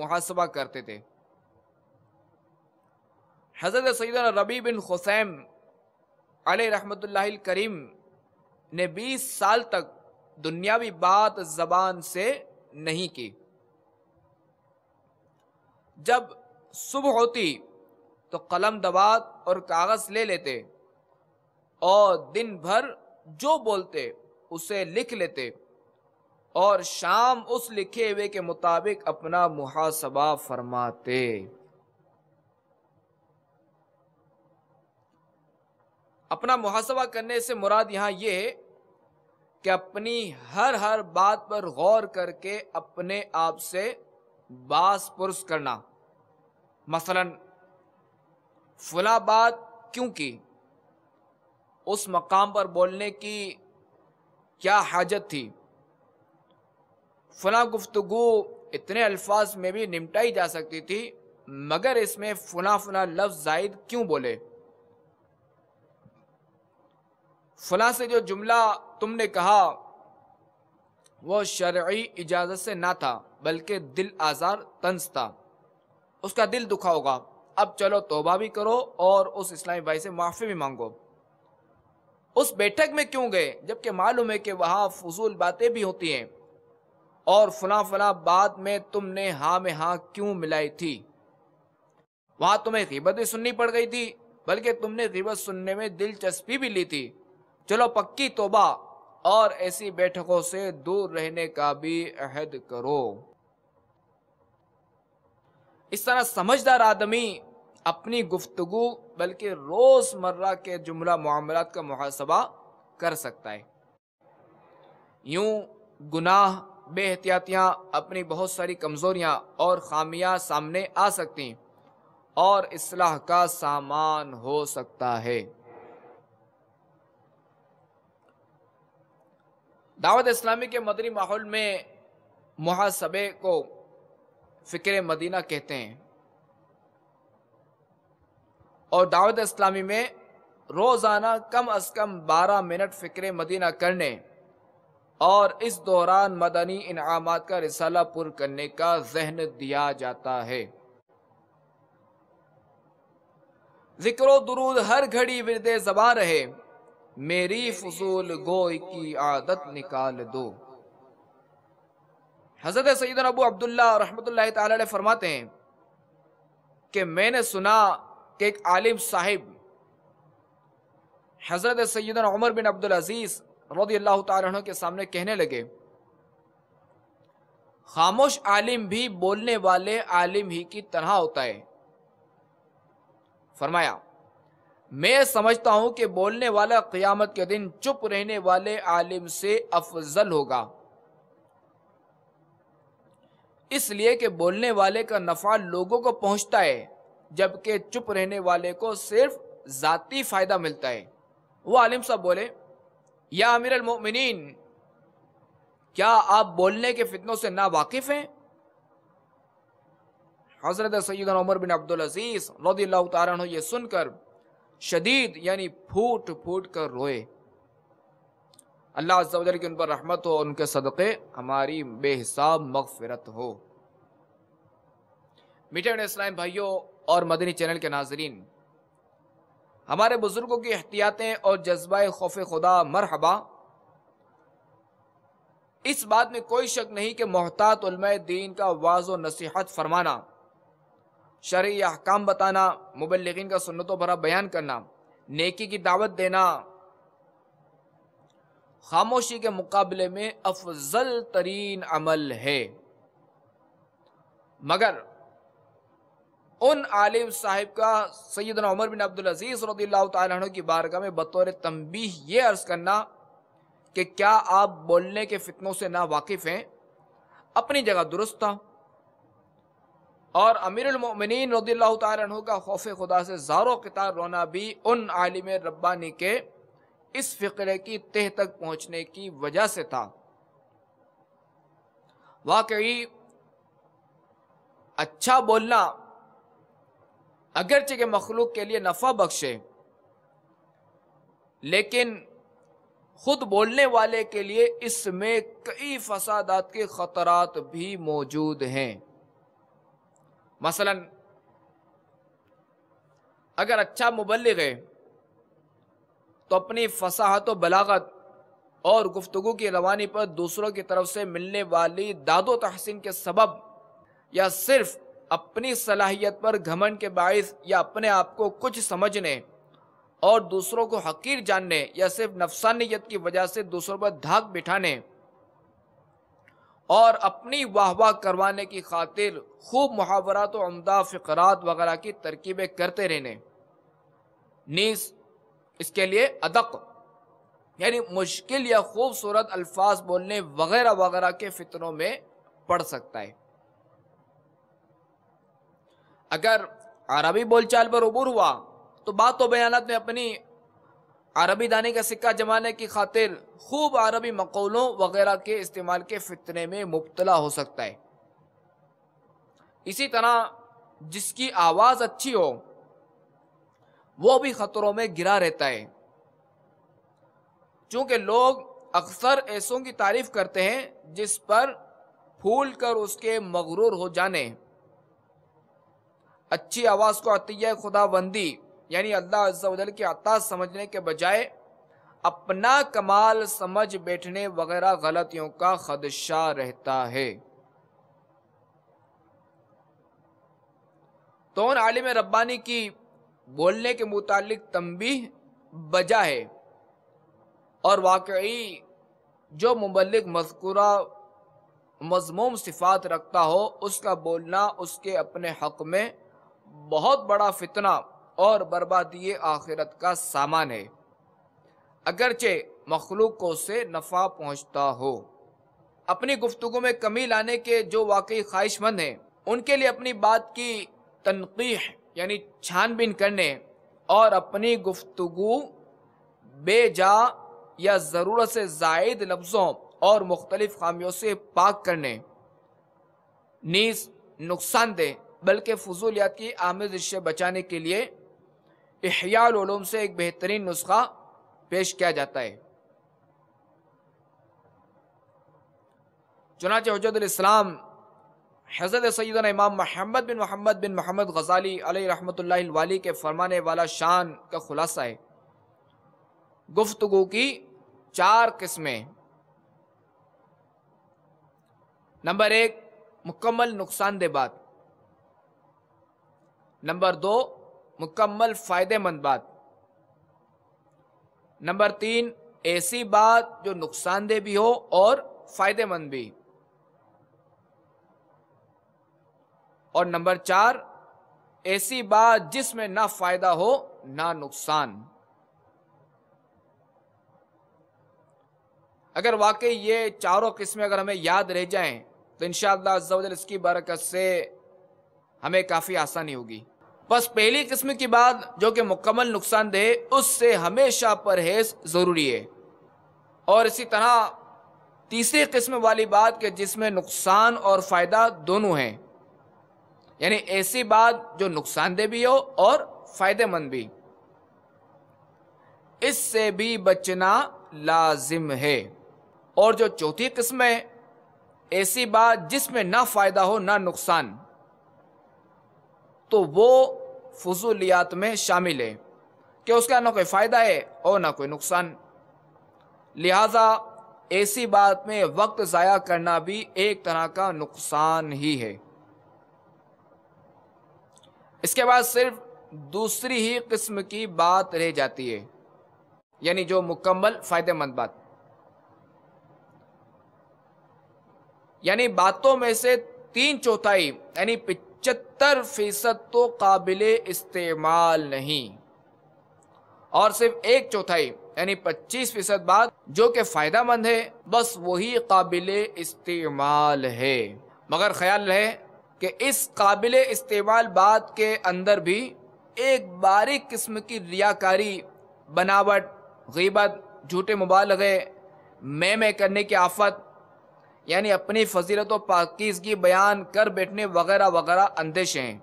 मुहासबा करते थे हज़रत सैद रबी बिन अल रहमत करीम ने 20 साल तक दुनियावी बात ज़बान से नहीं की जब सुबह होती तो कलम दबात और कागज़ ले लेते और दिन भर जो बोलते उसे लिख लेते और शाम उस लिखे हुए के मुताबिक अपना मुहासबा फरमाते अपना मुहासबा करने से मुराद यहाँ ये है कि अपनी हर हर बात पर गौर करके अपने आप से बास पुरुष करना मसलन फला बात क्यों की उस मकाम पर बोलने की क्या हाजत थी फला गुफ्तगु इतने अल्फाज में भी निमटाई जा सकती थी मगर इसमें फला फला लफ्ज जायद क्यों बोले फला से जो जुमला तुमने कहा वो शर्य इजाज़त से ना था बल्कि दिल आज़ार तंज था उसका दिल दुखा होगा अब चलो तोबा भी करो और उस इस्लामी भाई से माफ़ी भी मांगो उस बैठक में क्यों गए जबकि मालूम है कि वहाँ फजूल बातें भी होती हैं और फला फला बात में तुमने हाँ में हाँ क्यों मिलाई थी वहाँ तुम्हें गिबत भी सुननी पड़ गई थी बल्कि तुमने गिबत सुनने में दिलचस्पी भी ली थी चलो पक्की तोबा और ऐसी बैठकों से दूर रहने का भी अहद करो इस तरह समझदार आदमी अपनी गुफ्तगु बल्कि रोज़मर्रा के जुमला मामला का मुहासबा कर सकता है यूं गुनाह बेहतियातियाँ अपनी बहुत सारी कमज़ोरियाँ और खामियाँ सामने आ सकती हैं और इसलाह का सामान हो सकता है दावत इस्लामी के मदरी माहौल में मुहासबे को फ़िक्र मदीना कहते हैं और दावत इस्लामी में रोज़ाना कम अज़ कम बारह मिनट फ़िक्र मदीना करने और इस दौरान मदनी इनाम का रिसाला पुर करने का जहन दिया जाता है जिक्र दरूद हर घड़ी विरद जबा रहे मेरी फजूल गोई की आदत निकाल दो हज़रत सईद अबू अब्दुल्ला रहमतुल्लाह तरमाते फरमाते हैं कि मैंने सुना कि एक आलिम साहिब हज़रत सैद उमर बिन अब्दुल अजीज़ रौदी अल्लाह तह के सामने कहने लगे खामोश आलिम भी बोलने वाले आलिम ही की तरह होता है फरमाया मैं समझता हूं कि बोलने वाला क़यामत के दिन चुप रहने वाले आलिम से अफजल होगा इसलिए कि बोलने वाले का नफा लोगों को पहुंचता है जबकि चुप रहने वाले को सिर्फ ज़ाती फ़ायदा मिलता है वो आलिम साहब बोले या अमीर अलमोमिन क्या आप बोलने के फितनों से ना वाकिफ़ हैं हज़रत सैद उमर बिन अब्दुल अजीज़ रदी तारा ये सुनकर शदीद यानी फूट फूट कर रोए अल्लाह अजल की उन पर रहमत हो उनके सदक़े हमारी बेहिसाब मगफरत हो मीठे इस्लाम भाइयों और मदनी चैनल के नाजरीन हमारे बुज़ुर्गों की एहतियातें और जज्बा खौफ खुदा मरहबा इस बात में कोई शक नहीं कि मोहतात दीन का वाज नसीहत फरमाना शर्य अहकाम बताना मुबलिन का सुनतों भरा बयान करना नेकी की दावत देना खामोशी के मुकाबले में अफजल तरीन अमल है मगर उन आलिम साहिब का सैदना उमर बिन अब्दुल अजीज़ रदील्ला की बारगाह में बतौर तंबीह ये अर्ज़ करना कि क्या आप बोलने के फितनों से ना वाकिफ़ हैं अपनी जगह दुरुस्त था और अमीरमिन रदील्ला का खौफ खुदा से ज़ारो कितार रोना भी उन आलिम रब्बानी के इस फिक्र की तह तक पहुंचने की वजह से था वाकई अच्छा बोलना अगरचे के मखलूक के लिए नफ़ा बख्शे लेकिन खुद बोलने वाले के लिए इसमें कई फसादात के ख़तरात भी मौजूद हैं मसलन अगर अच्छा मुबलग है तो अपनी फसाहत व बलागत और गुफ्तु की रवानी पर दूसरों की तरफ से मिलने वाली दादो तहसिन के सबब या सिर्फ अपनी सलाहियत पर घमंड के बायस या अपने आप को कुछ समझने और दूसरों को हकीर जानने या सिर्फ नफसानियत की वजह से दूसरों पर धाक बिठाने और अपनी वाह वाह करवाने की खातिर खूब मुहावरात और उमदा फ़िकरात वगैरह की तरकीबें करते रहने नीस इसके लिए अदक यानी मुश्किल या खूबसूरत अल्फाज बोलने वगैरह वगैरह के फितरों में पड़ सकता है अगर अरबी बोलचाल पर उबर हुआ तो बात बयान में अपनी अरबी दानी का सिक्का जमाने की खातिर खूब अरबी मकौलों वगैरह के इस्तेमाल के फितने में मुबतला हो सकता है इसी तरह जिसकी आवाज़ अच्छी हो वो भी खतरों में गिरा रहता है चूंकि लोग अक्सर ऐसों की तारीफ करते हैं जिस पर फूल कर उसके मगरूर हो जाने अच्छी आवाज़ को अतिया खुदाबंदी यानी अल्लाह अज्जल के अता समझने के बजाय अपना कमाल समझ बैठने वगैरह गलतियों का खदशा रहता है तो उन आलिम रब्बानी की बोलने के मुतालिक तंबी बजा है और वाकई जो मुबलिक मजकूरा मजमूम सिफात रखता हो उसका बोलना उसके अपने हक में बहुत बड़ा फितना और बर्बादी आखिरत का सामान है अगरचे मखलूकों से नफ़ा पहुंचता हो अपनी गुफ्तु में कमी लाने के जो वाकई ख्वाहिशमंद हैं उनके लिए अपनी बात की तनकीह यानी छानबीन करने और अपनी गुफ्तु बेजा या ज़रूरत से जायद लफ्ज़ों और मुख्तलिफ खामियों से पाक करने नीस दे बल्कि फजूलियात की आमद से बचाने के लिए इहयालूम से एक बेहतरीन नुस्खा पेश किया जाता है चुनाच हजरत इस्लाम हज़रत सैदन इमाम महमद बिन मोहम्मद बिन मोहम्मद गज़ाली रहमत वाली के फरमाने वाला शान का खुलासा है गुफ्तु की चार किस्में नंबर एक मुकम्मल नुकसानदेह बात नंबर दो मुकम्मल फ़ायदेमंद बात नंबर तीन ऐसी बात जो नुकसानदेह भी हो और फ़ायदेमंद भी और नंबर चार ऐसी बात जिसमें ना फायदा हो ना नुकसान अगर वाकई ये चारों किस्में अगर हमें याद रह जाएं तो इन शजल इसकी बरकत से हमें काफ़ी आसानी होगी बस पहली किस्म की बात जो कि मुकम्मल नुकसानदेह उससे हमेशा परहेज ज़रूरी है और इसी तरह तीसरी किस्म वाली बात के जिसमें नुकसान और फ़ायदा दोनों हैं यानी ऐसी बात जो नुकसानदेह भी हो और फायदेमंद भी इससे भी बचना लाजिम है और जो चौथी किस्म है ऐसी बात जिसमें ना फायदा हो ना नुकसान तो वो फजूलियात में शामिल है कि उसका ना कोई फ़ायदा है और ना कोई नुकसान लिहाजा ऐसी बात में वक्त ज़ाया करना भी एक तरह का नुकसान ही है इसके बाद सिर्फ दूसरी ही किस्म की बात रह जाती है यानी जो मुकम्मल फ़ायदेमंद बात यानी बातों में से तीन चौथाई यानी पचहत्तर फीसद तो काबिल इस्तेमाल नहीं और सिर्फ एक चौथाई यानी पच्चीस फीसद बात जो कि फ़ायदा मंद है बस वही काबिल इस्तेमाल है मगर ख्याल रहे कि इस काबिल इस्तेमाल बात के अंदर भी एक बारीक किस्म की रियाकारी बनावट गीबत झूठे मुबालगे मैं मैं करने की आफत यानी अपनी फजीलत और पाकिजगी बयान कर बैठने वगैरह वगैरह अंदेशे हैं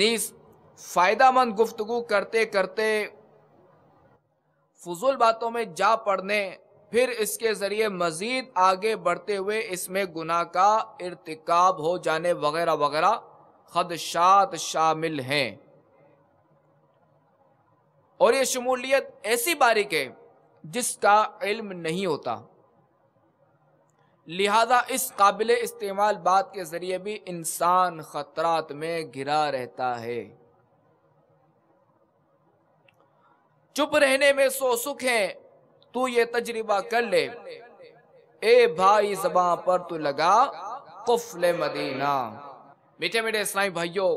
नीस फायदा मंद गुफ्तु करते करते फजूल बातों में जा पड़ने फिर इसके जरिए मजीद आगे बढ़ते हुए इसमें गुना का इरतिकाब हो जाने वगैरह वगैरह खदशात शामिल हैं और ये शमूलियत ऐसी बारीक है जिसका इल्म नहीं होता लिहाजा इस काबिल इस्तेमाल बात के ज़रिए भी इंसान ख़तरात में घिरा रहता है चुप रहने में सो सुख हैं तू ये तजर्बा कर ले ए भाई जबां पर तू लगा कुफले मदीना मीठे मीठे इस्लामी भाइयों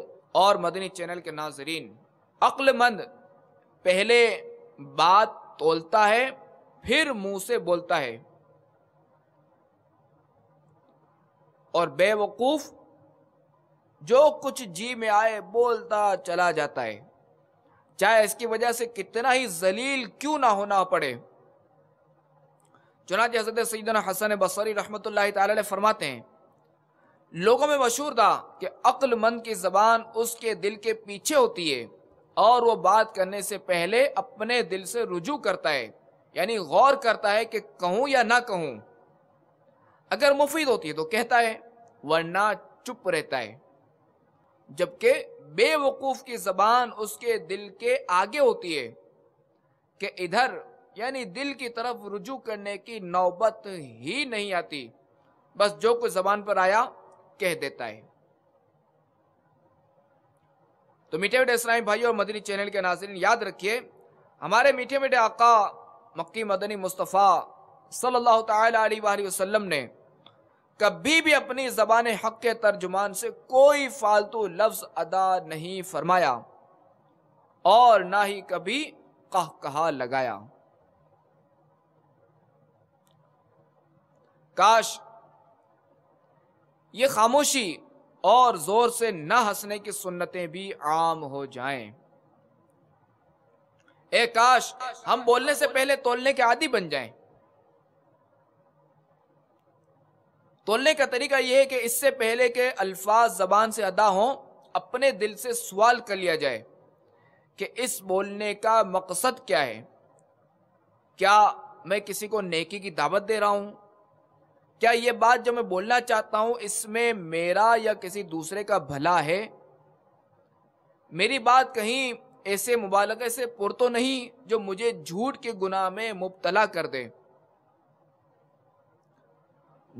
और मदनी चैनल के नाजरीन अक्लमंद पहले बात तोलता है फिर मुंह से बोलता है और बेवकूफ जो कुछ जी में आए बोलता चला जाता है चाहे इसकी वजह से कितना ही जलील क्यों ना होना पड़े चुनाच हज़रत सैदन हसन बसरी रहमत ला फरमाते हैं लोगों में मशहूर था कि अक्लमंद की ज़बान उसके दिल के पीछे होती है और वो बात करने से पहले अपने दिल से रुजू करता है यानी गौर करता है कि कहूं या ना कहूं अगर मुफीद होती है तो कहता है वरना चुप रहता है जबकि बेवकूफ़ की ज़बान उसके दिल के आगे होती है कि इधर यानी दिल की तरफ रुजू करने की नौबत ही नहीं आती बस जो कुछ जबान पर आया कह देता है तो मीठे बेटे इस्लामी भाई और मदनी चैनल के नाजरन याद रखिए हमारे मीठे बेटे आका मक्की मदनी मुस्तफ़ा सल्लल्लाहु अलैहि वसल्लम ने कभी भी अपनी ज़बान हक के तर्जुमान से कोई फालतू लफ्ज़ अदा नहीं फरमाया और ना ही कभी कह कहा लगाया काश ये खामोशी और ज़ोर से न हंसने की सुन्नतें भी आम हो जाएं। ए काश हम बोलने से पहले तोलने के आदि बन जाएं। तोलने का तरीका यह है कि इससे पहले के अल्फाज जबान से अदा हों अपने दिल से सवाल कर लिया जाए कि इस बोलने का मकसद क्या है क्या मैं किसी को नेकी की दावत दे रहा हूं क्या ये बात जो मैं बोलना चाहता हूं इसमें मेरा या किसी दूसरे का भला है मेरी बात कहीं ऐसे मुबालक से पुर तो नहीं जो मुझे झूठ के गुनाह में मुबतला कर दे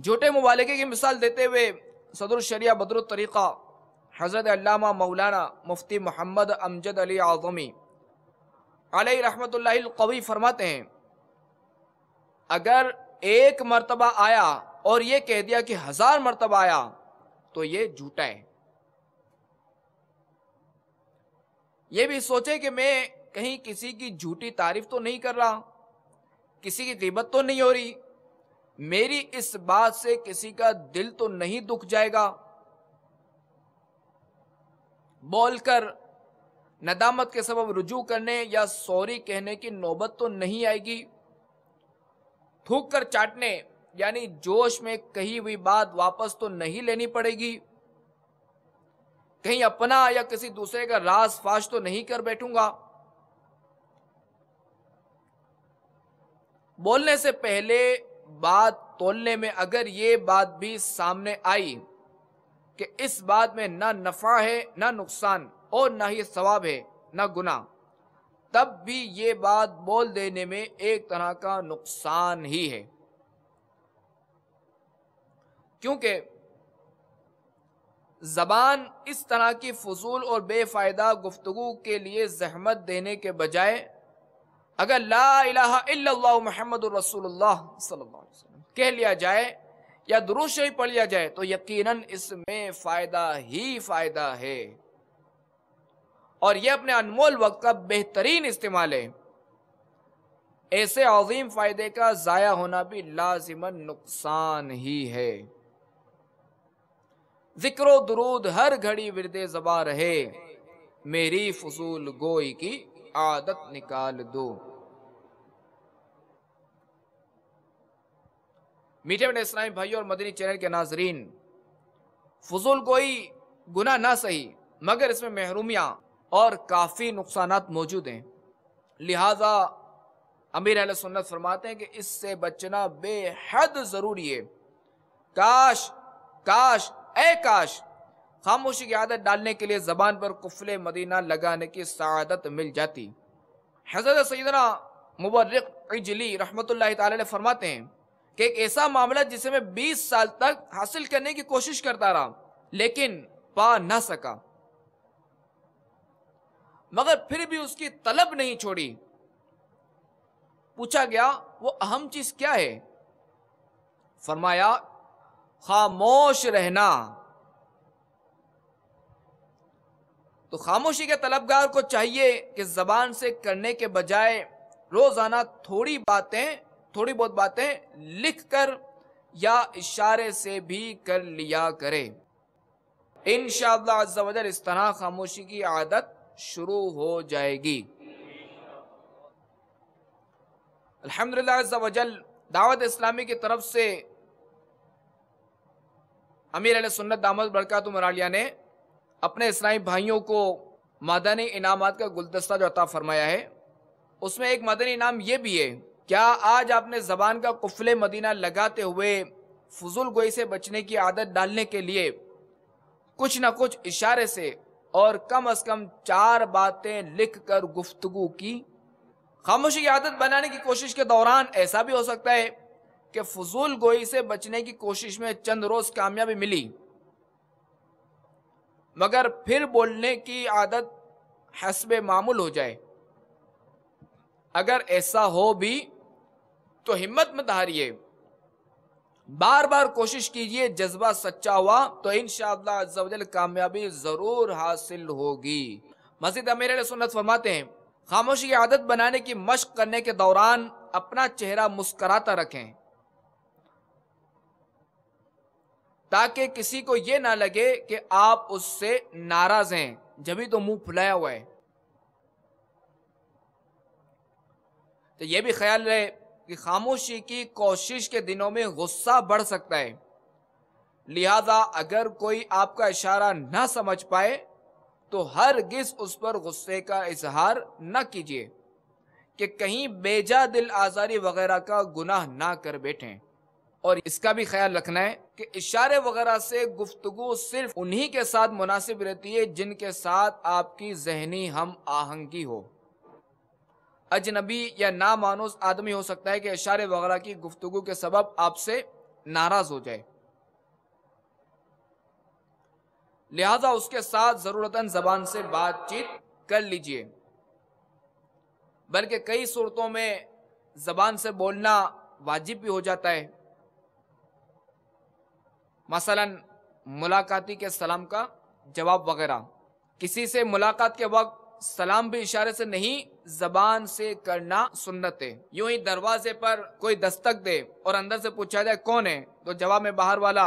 झूठे मुबालके की मिसाल देते हुए सदर शरिया बदर तरीक़ा हज़रत अल्लामा मौलाना मुफ्ती मोहम्मद अमजद अली आज़मी आलही रहमत कवी फरमाते हैं अगर एक मरतबा आया और ये कह दिया कि हजार मरतबा आया तो ये झूठा है ये भी सोचे कि मैं कहीं किसी की झूठी तारीफ तो नहीं कर रहा किसी की कीमत तो नहीं हो रही मेरी इस बात से किसी का दिल तो नहीं दुख जाएगा बोलकर नदामत के सबब रुजू करने या सॉरी कहने की नौबत तो नहीं आएगी थूक कर चाटने यानी जोश में कही हुई बात वापस तो नहीं लेनी पड़ेगी कहीं अपना या किसी दूसरे का रास फाश तो नहीं कर बैठूंगा बोलने से पहले बात तोलने में अगर ये बात भी सामने आई कि इस बात में ना नफा है ना नुकसान और ना ही सवाब है ना गुना तब भी ये बात बोल देने में एक तरह का नुकसान ही है क्योंकि ज़बान इस तरह की फजूल और बेफ़ायदा गुफ्तु के लिए जहमत देने के बजाय अगर ला महमद कह लिया जाए या दुरुस्त पढ़ लिया जाए तो यकीनन इसमें फ़ायदा ही फ़ायदा है और ये अपने अनमोल वक्त का बेहतरीन इस्तेमाल है ऐसे अजीम फ़ायदे का ज़ाया होना भी लाजिमन नुकसान ही है जिक्रो दरूद हर घड़ी विरदे जबा रहे मेरी फजूल गोई की आदत निकाल दो मीठे मेरे इस्लामी भाई और मदनी चैनल के नाजरीन फजूल गोई गुना ना सही मगर इसमें महरूमिया और काफ़ी नुकसान मौजूद हैं लिहाजा अमीर सुन्नत फरमाते हैं कि इससे बचना बेहद ज़रूरी है काश काश ए काश खामोशी की आदत डालने के लिए ज़बान पर कुफल मदीना लगाने की सदत मिल जाती हजरत सैदना मुबर्रक इजली रहमत ला फरमाते हैं कि एक ऐसा मामला जिसे मैं 20 साल तक हासिल करने की कोशिश करता रहा लेकिन पा ना सका मगर फिर भी उसकी तलब नहीं छोड़ी पूछा गया वो अहम चीज क्या है फरमाया खामोश रहना तो खामोशी के तलबगार को चाहिए कि जबान से करने के बजाय रोजाना थोड़ी बातें थोड़ी बहुत बातें लिखकर या इशारे से भी कर लिया करे इन शाह इस तरह खामोशी की आदत शुरू हो जाएगी अल्हम्दुलिल्लाह दावत इस्लामी की तरफ से अमीर अल सुन्नत दामद बरकत मरालिया ने अपने इस्लामी भाइयों को मदनी इनामत का गुलदस्ता जो अता फरमाया है उसमें एक मदनी इनाम ये भी है क्या आज आपने ज़बान का कुफले मदीना लगाते हुए फजूल गोई से बचने की आदत डालने के लिए कुछ ना कुछ इशारे से और कम अज कम चार बातें लिख कर गुफ्तगु की खामोशी की आदत बनाने की कोशिश के दौरान ऐसा भी हो सकता है कि फजूल गोई से बचने की कोशिश में चंद रोज कामयाबी मिली मगर फिर बोलने की आदत हसब मामूल हो जाए अगर ऐसा हो भी तो हिम्मत मत हारिए बार बार कोशिश कीजिए जज्बा सच्चा हुआ तो इन शजल कामयाबी जरूर हासिल होगी मस्जिद अमीर सुनत फरमाते हैं खामोशी की आदत बनाने की मश्क करने के दौरान अपना चेहरा मुस्कराता रखें ताकि किसी को यह ना लगे कि आप उससे नाराज हैं जब तो मुंह फुलाया हुआ है तो यह भी ख्याल रहे कि खामोशी की कोशिश के दिनों में गुस्सा बढ़ सकता है लिहाजा अगर कोई आपका इशारा ना समझ पाए तो हर गिस उस पर गुस्से का इजहार न कीजिए कि कहीं बेजा दिल आज़ारी वगैरह का गुनाह ना कर बैठें और इसका भी ख्याल रखना है कि इशारे वगैरह से गुफ्तगु सिर्फ उन्हीं के साथ मुनासिब रहती है जिनके साथ आपकी जहनी हम आहंगी हो अजनबी या नामानूस आदमी हो सकता है कि इशारे वगैरह की गुफ्तगु के सबब आपसे नाराज हो जाए लिहाजा उसके साथ ज़रूरतन ज़बान से बातचीत कर लीजिए बल्कि कई सूरतों में ज़बान से बोलना वाजिब भी हो जाता है मसलन मुलाकाती के सलाम का जवाब वगैरह किसी से मुलाकात के वक्त सलाम भी इशारे से नहीं जबान से करना सुन्नत है यूं ही दरवाजे पर कोई दस्तक दे और अंदर से पूछा जाए कौन है तो जवाब में बाहर वाला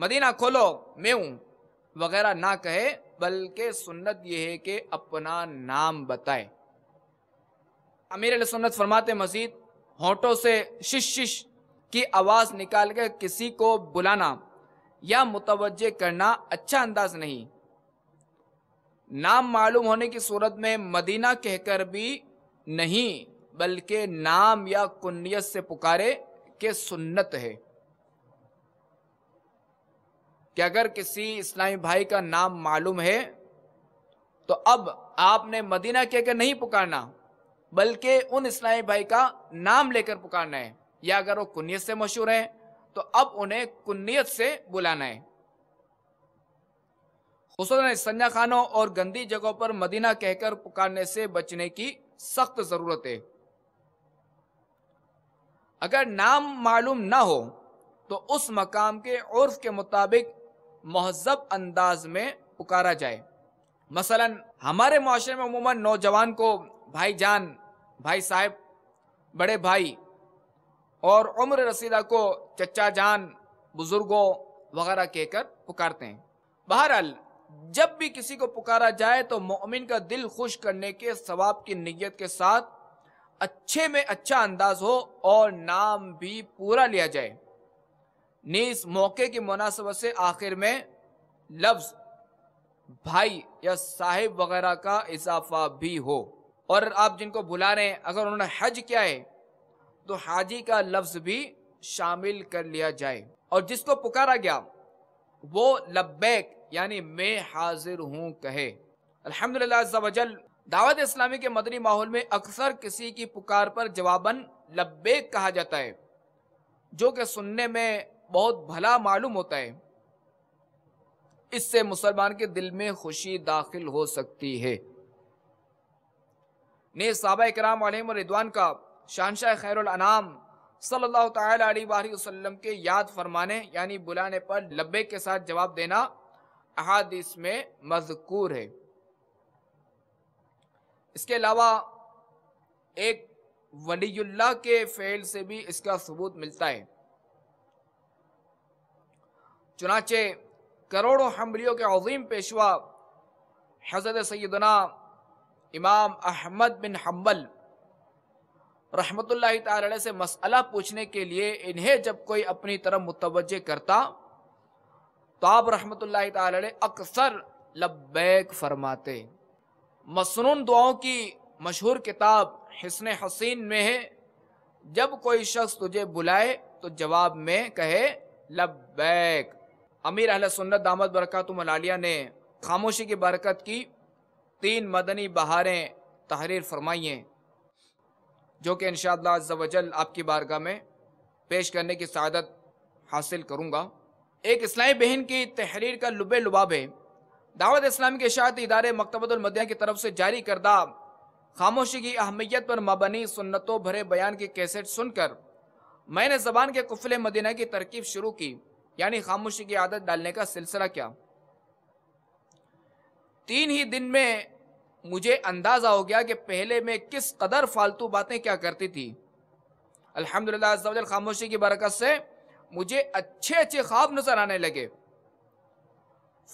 मदीना खोलो मैं हूं वगैरह ना कहे बल्कि सुन्नत यह है कि अपना नाम बताए अमीर सुन्नत फरमाते मजीद होठों से शिश शिश की आवाज़ निकाल कर किसी को बुलाना या मुतवजह करना अच्छा अंदाज नहीं नाम मालूम होने की सूरत में मदीना कहकर भी नहीं बल्कि नाम या कुन्नियत से पुकारे के सुन्नत है कि अगर किसी इस्लामी भाई का नाम मालूम है तो अब आपने मदीना कहकर नहीं पुकारना बल्कि उन इस्लामी भाई का नाम लेकर पुकारना है या अगर वो कुन्नियत से मशहूर है तो अब उन्हें कुन्नीत से बुलाना है खसूस सन्या खानों और गंदी जगहों पर मदीना कहकर पुकारने से बचने की सख्त ज़रूरत है अगर नाम मालूम ना हो तो उस मकाम के उर्फ के मुताबिक महजब अंदाज में पुकारा जाए मसलन हमारे माशरे में अमूमन नौजवान को भाई जान भाई साहब बड़े भाई और उम्र रसीदा को चचा जान बुजुर्गों वगैरह कहकर पुकारते हैं बहरहाल जब भी किसी को पुकारा जाए तो मोमिन का दिल खुश करने के सवाब की नीयत के साथ अच्छे में अच्छा अंदाज हो और नाम भी पूरा लिया जाए नीस मौके की मुनासबत से आखिर में लफ्ज भाई या साहिब वगैरह का इजाफा भी हो और आप जिनको बुला रहे हैं अगर उन्होंने हज किया है तो हाजी का लफ्ज भी शामिल कर लिया जाए और जिसको पुकारा गया वो लब्बैक यानी मैं हाजिर हूँ कहे अलहमदल दावत इस्लामी के मदनी माहौल में अक्सर किसी की पुकार पर जवाबन लब्बेक कहा जाता है जो कि सुनने में बहुत भला मालूम होता है इससे मुसलमान के दिल में खुशी दाखिल हो सकती है ने साबा कराम रिदवान का शानशाह अनाम सल्लल्लाहु अलैहि वसल्लम के याद फरमाने यानी बुलाने पर लब्बे के साथ जवाब देना अहादीस में मजकूर है इसके अलावा एक वलील्ला के फेल से भी इसका सबूत मिलता है चुनाचे करोड़ों हमलियों के अजीम पेशवा हजरत सैदना इमाम अहमद बिन हम्बल रहमतुल्लाह ताला से मसला पूछने के लिए इन्हें जब कोई अपनी तरफ मुतवजह करता तो आप रहमत अक्सर लब्बैक फरमाते मसनून दुआओं की मशहूर किताब हसन हसीन में है जब कोई शख्स तुझे बुलाए तो जवाब में कहे लब्बैक अमीर अहल सुन्नत दामद बरकत मलालिया ने खामोशी की बरकत की तीन मदनी बहारें तहरीर फरमाई हैं जो कि इन शजल आपकी बारगाह में पेश करने की सदत हासिल करूँगा एक इस्लामी बहन की तहरीर का लुबे लुबाब है दावत इस्लामी के शाह इदारे मकतबतमदिया की तरफ से जारी करदा खामोशी की अहमियत पर मबनी सुन्नतों भरे बयान की कैसेट सुनकर मैंने जबान के कुफल मदीना की तरकीब शुरू की यानी खामोशी की आदत डालने का सिलसिला क्या तीन ही दिन में मुझे अंदाज़ा हो गया कि पहले मैं किस कदर फालतू बातें क्या करती थी अल्हम्दुलिल्लाह खामोशी की बरकत से मुझे अच्छे अच्छे ख्वाब नजर आने लगे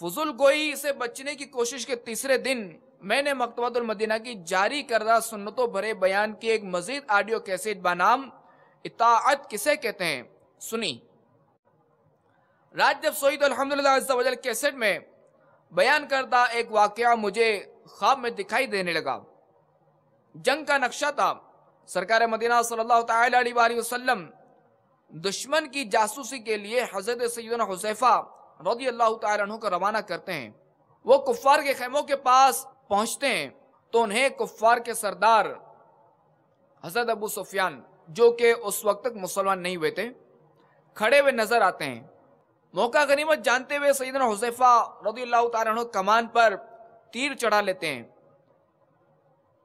फजुल गोई से बचने की कोशिश के तीसरे दिन मैंने मदीना की जारी करदा सुन्नतों भरे बयान की एक मजीद ऑडियो कैसेट बनाम इताअत किसे कहते हैं सुनी रात जब सोई तो अलहमदिल्लाजल कैसेट में बयान करदा एक वाकया मुझे ख्वाब में दिखाई देने लगा जंग का नक्शा था सरकार मदीना सल्लल्लाहु अलैहि वसल्लम दुश्मन की जासूसी के लिए हजरत सैदन हुसैफा रदी अल्लाह तु को रवाना करते हैं वो कुफ्फार के खेमों के पास पहुंचते हैं तो उन्हें कुफ्फार के सरदार हजरत अबू सुफियान जो कि उस वक्त तक मुसलमान नहीं हुए थे खड़े हुए नजर आते हैं मौका गनीमत जानते हुए सैदन हुसैफा रदी अल्लाह तु कमान पर तीर चढ़ा लेते हैं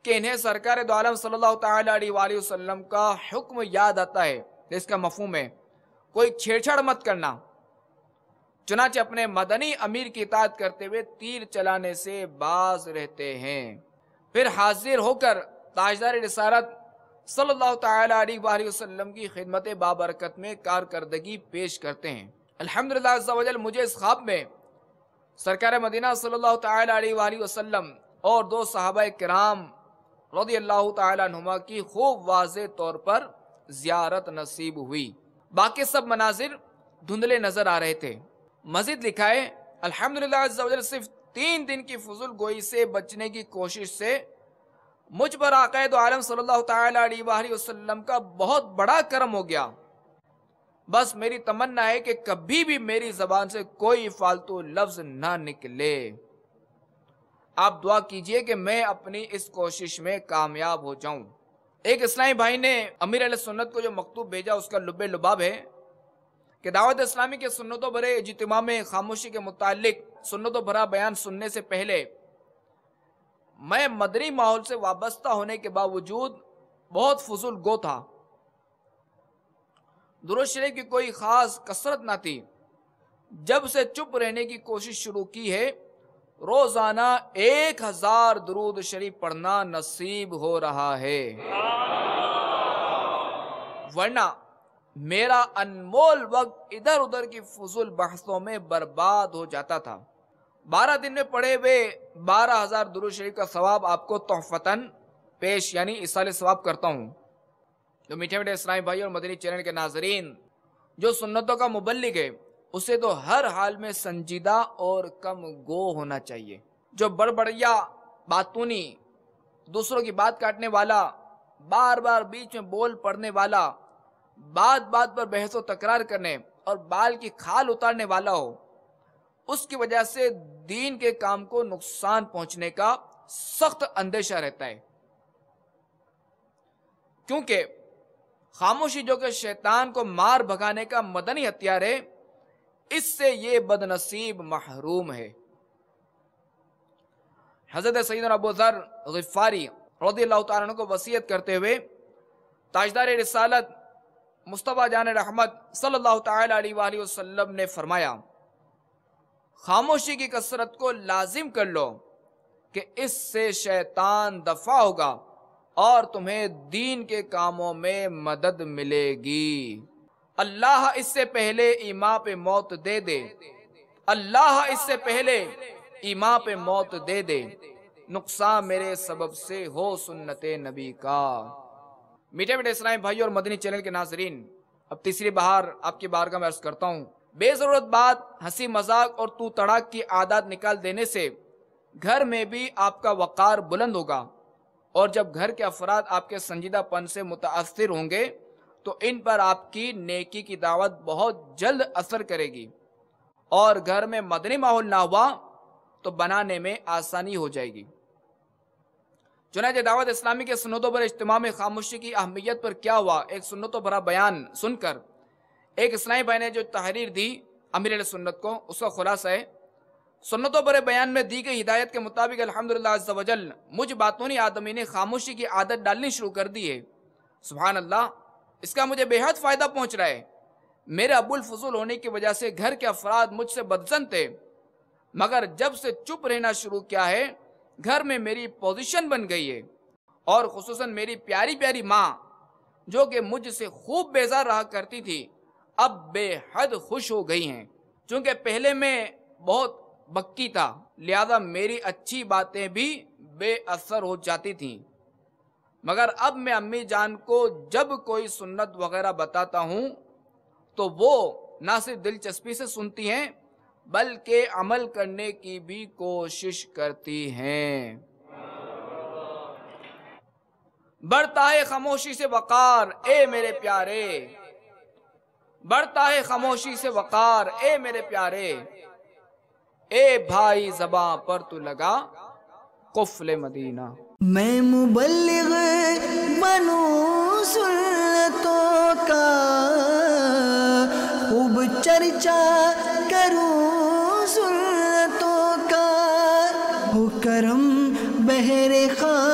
कि इन्हें सरकार दो आलम का हुक्म याद आता है तो इसका मफहम है कोई छेड़छाड़ मत करना चुनाच अपने मदनी अमीर की इताद करते हुए तीर चलाने से बाज रहते हैं फिर हाजिर होकर ताजदार रसारत सल्लल्लाहु अलैहि वसल्लम की खिदमत बाबरकत में कारकर्दगी पेश करते हैं अल्हम्दुलिल्लाह मुझे इस ख्वाब में सरकार मदीना सल्लल्लाहु अलैहि वसल्लम और दो साहब कराम रदी अल्लाह तुमा की खूब वाज तौर पर जियारत नसीब हुई बाकी सब मनाजिर धुंधले नजर आ रहे थे मजिद लिखा है अल्हम्दुलिल्लाह सिर्फ तीन दिन की फजूल गोई से बचने की कोशिश से मुझ पर आकायद आलम सल्लल्लाहु अलैहि वसल्लम का बहुत बड़ा कर्म हो गया बस मेरी तमन्ना है कि कभी भी मेरी जबान से कोई फालतू लफ्ज ना निकले आप दुआ कीजिए कि मैं अपनी इस कोशिश में कामयाब हो जाऊं एक इस्लामी भाई ने अमीर सुन्नत को जो मकतूब भेजा उसका लुबे लुबाब है कि दावत इस्लामी के सुन्नतों भरे इजतमा में खामोशी के मुतालिक सुन्नतों भरा बयान सुनने से पहले मैं मदरी माहौल से वाबस्ता होने के बावजूद बहुत फजूल गो था दुरुशरे की कोई ख़ास कसरत ना थी जब से चुप रहने की कोशिश शुरू की है रोजाना एक हजार दरूद शरीफ पढ़ना नसीब हो रहा है वरना मेरा अनमोल वक्त इधर उधर की फजूल बहसों में बर्बाद हो जाता था बारह दिन में पढ़े हुए बारह हजार दुरु शरीफ का सवाब आपको तोहफतन पेश यानी इस साल सवाब करता हूँ जो मीठे मीठे इस्लामी भाई और मदनी चैनल के नाजरीन जो सुन्नतों का मुबलिक है उसे तो हर हाल में संजीदा और कम गो होना चाहिए जो बड़बड़िया बातूनी दूसरों की बात काटने वाला बार बार बीच में बोल पड़ने वाला बात बात पर बहस व तकरार करने और बाल की खाल उतारने वाला हो उसकी वजह से दीन के काम को नुकसान पहुंचने का सख्त अंदेशा रहता है क्योंकि खामोशी जो कि शैतान को मार भगाने का मदनी हथियार है इससे ये बदनसीब महरूम है हजरत सईद अबारी को वसीयत करते हुए ताजदार रसालत मुस्तफ़ा जान रहमत सल्लल्लाहु अलैहि वसल्लम ने फरमाया खामोशी की कसरत को लाजिम कर लो कि इससे शैतान दफा होगा और तुम्हें दीन के कामों में मदद मिलेगी अल्लाह इससे पहले ईमा पे मौत दे दे अल्लाह इससे पहले ईमा पे मौत दे दे नुकसान मेरे सबब से हो सुन्नत नबी का मीठे मीठे इसराइम भाई और मदनी चैनल के नाजरीन अब तीसरी बहार आपकी बार का मैं अर्ज करता हूँ बेजरूरत बात हंसी मजाक और तू तड़ाक की आदत निकाल देने से घर में भी आपका वक़ार बुलंद होगा और जब घर के अफराद आपके संजीदापन से मुतासर होंगे तो इन पर आपकी नेकी की दावत बहुत जल्द असर करेगी और घर में मदनी माहौल ना हुआ तो बनाने में आसानी हो जाएगी चुनाच दावत इस्लामी के सुनतों पर इज्तम में खामोशी की अहमियत पर क्या हुआ एक सुनतों भरा बयान सुनकर एक इस्लामी भाई ने जो तहरीर दी अमीर सुन्नत को उसका खुलासा है सुन्नतों पर बयान में दी गई हिदायत के मुताबिक अलहमदिल्लाजल मुझ बातूनी आदमी ने खामोशी की आदत डालनी शुरू कर दी है सुबह अल्लाह इसका मुझे बेहद फ़ायदा पहुंच रहा है मेरे अबुल फजूल होने की वजह से घर के अफराद मुझसे बदजन थे मगर जब से चुप रहना शुरू किया है घर में मेरी पोजीशन बन गई है और खसूस मेरी प्यारी प्यारी माँ जो कि मुझसे खूब बेजार रहा करती थी अब बेहद खुश हो गई हैं चूँकि पहले मैं बहुत बक्की था लिहाजा मेरी अच्छी बातें भी बेअसर हो जाती थीं मगर अब मैं अम्मी जान को जब कोई सुन्नत वगैरह बताता हूँ तो वो ना सिर्फ दिलचस्पी से सुनती हैं बल्कि अमल करने की भी कोशिश करती हैं बढ़ता है खामोशी से वकार ए मेरे प्यारे बढ़ता है खामोशी से वकार ए मेरे प्यारे ए भाई जबा पर तू लगा कुफल मदीना मैं मुबल बनू सुन्नतों का खूब चर्चा करूं सुन्नतों का हो करम बहरे खान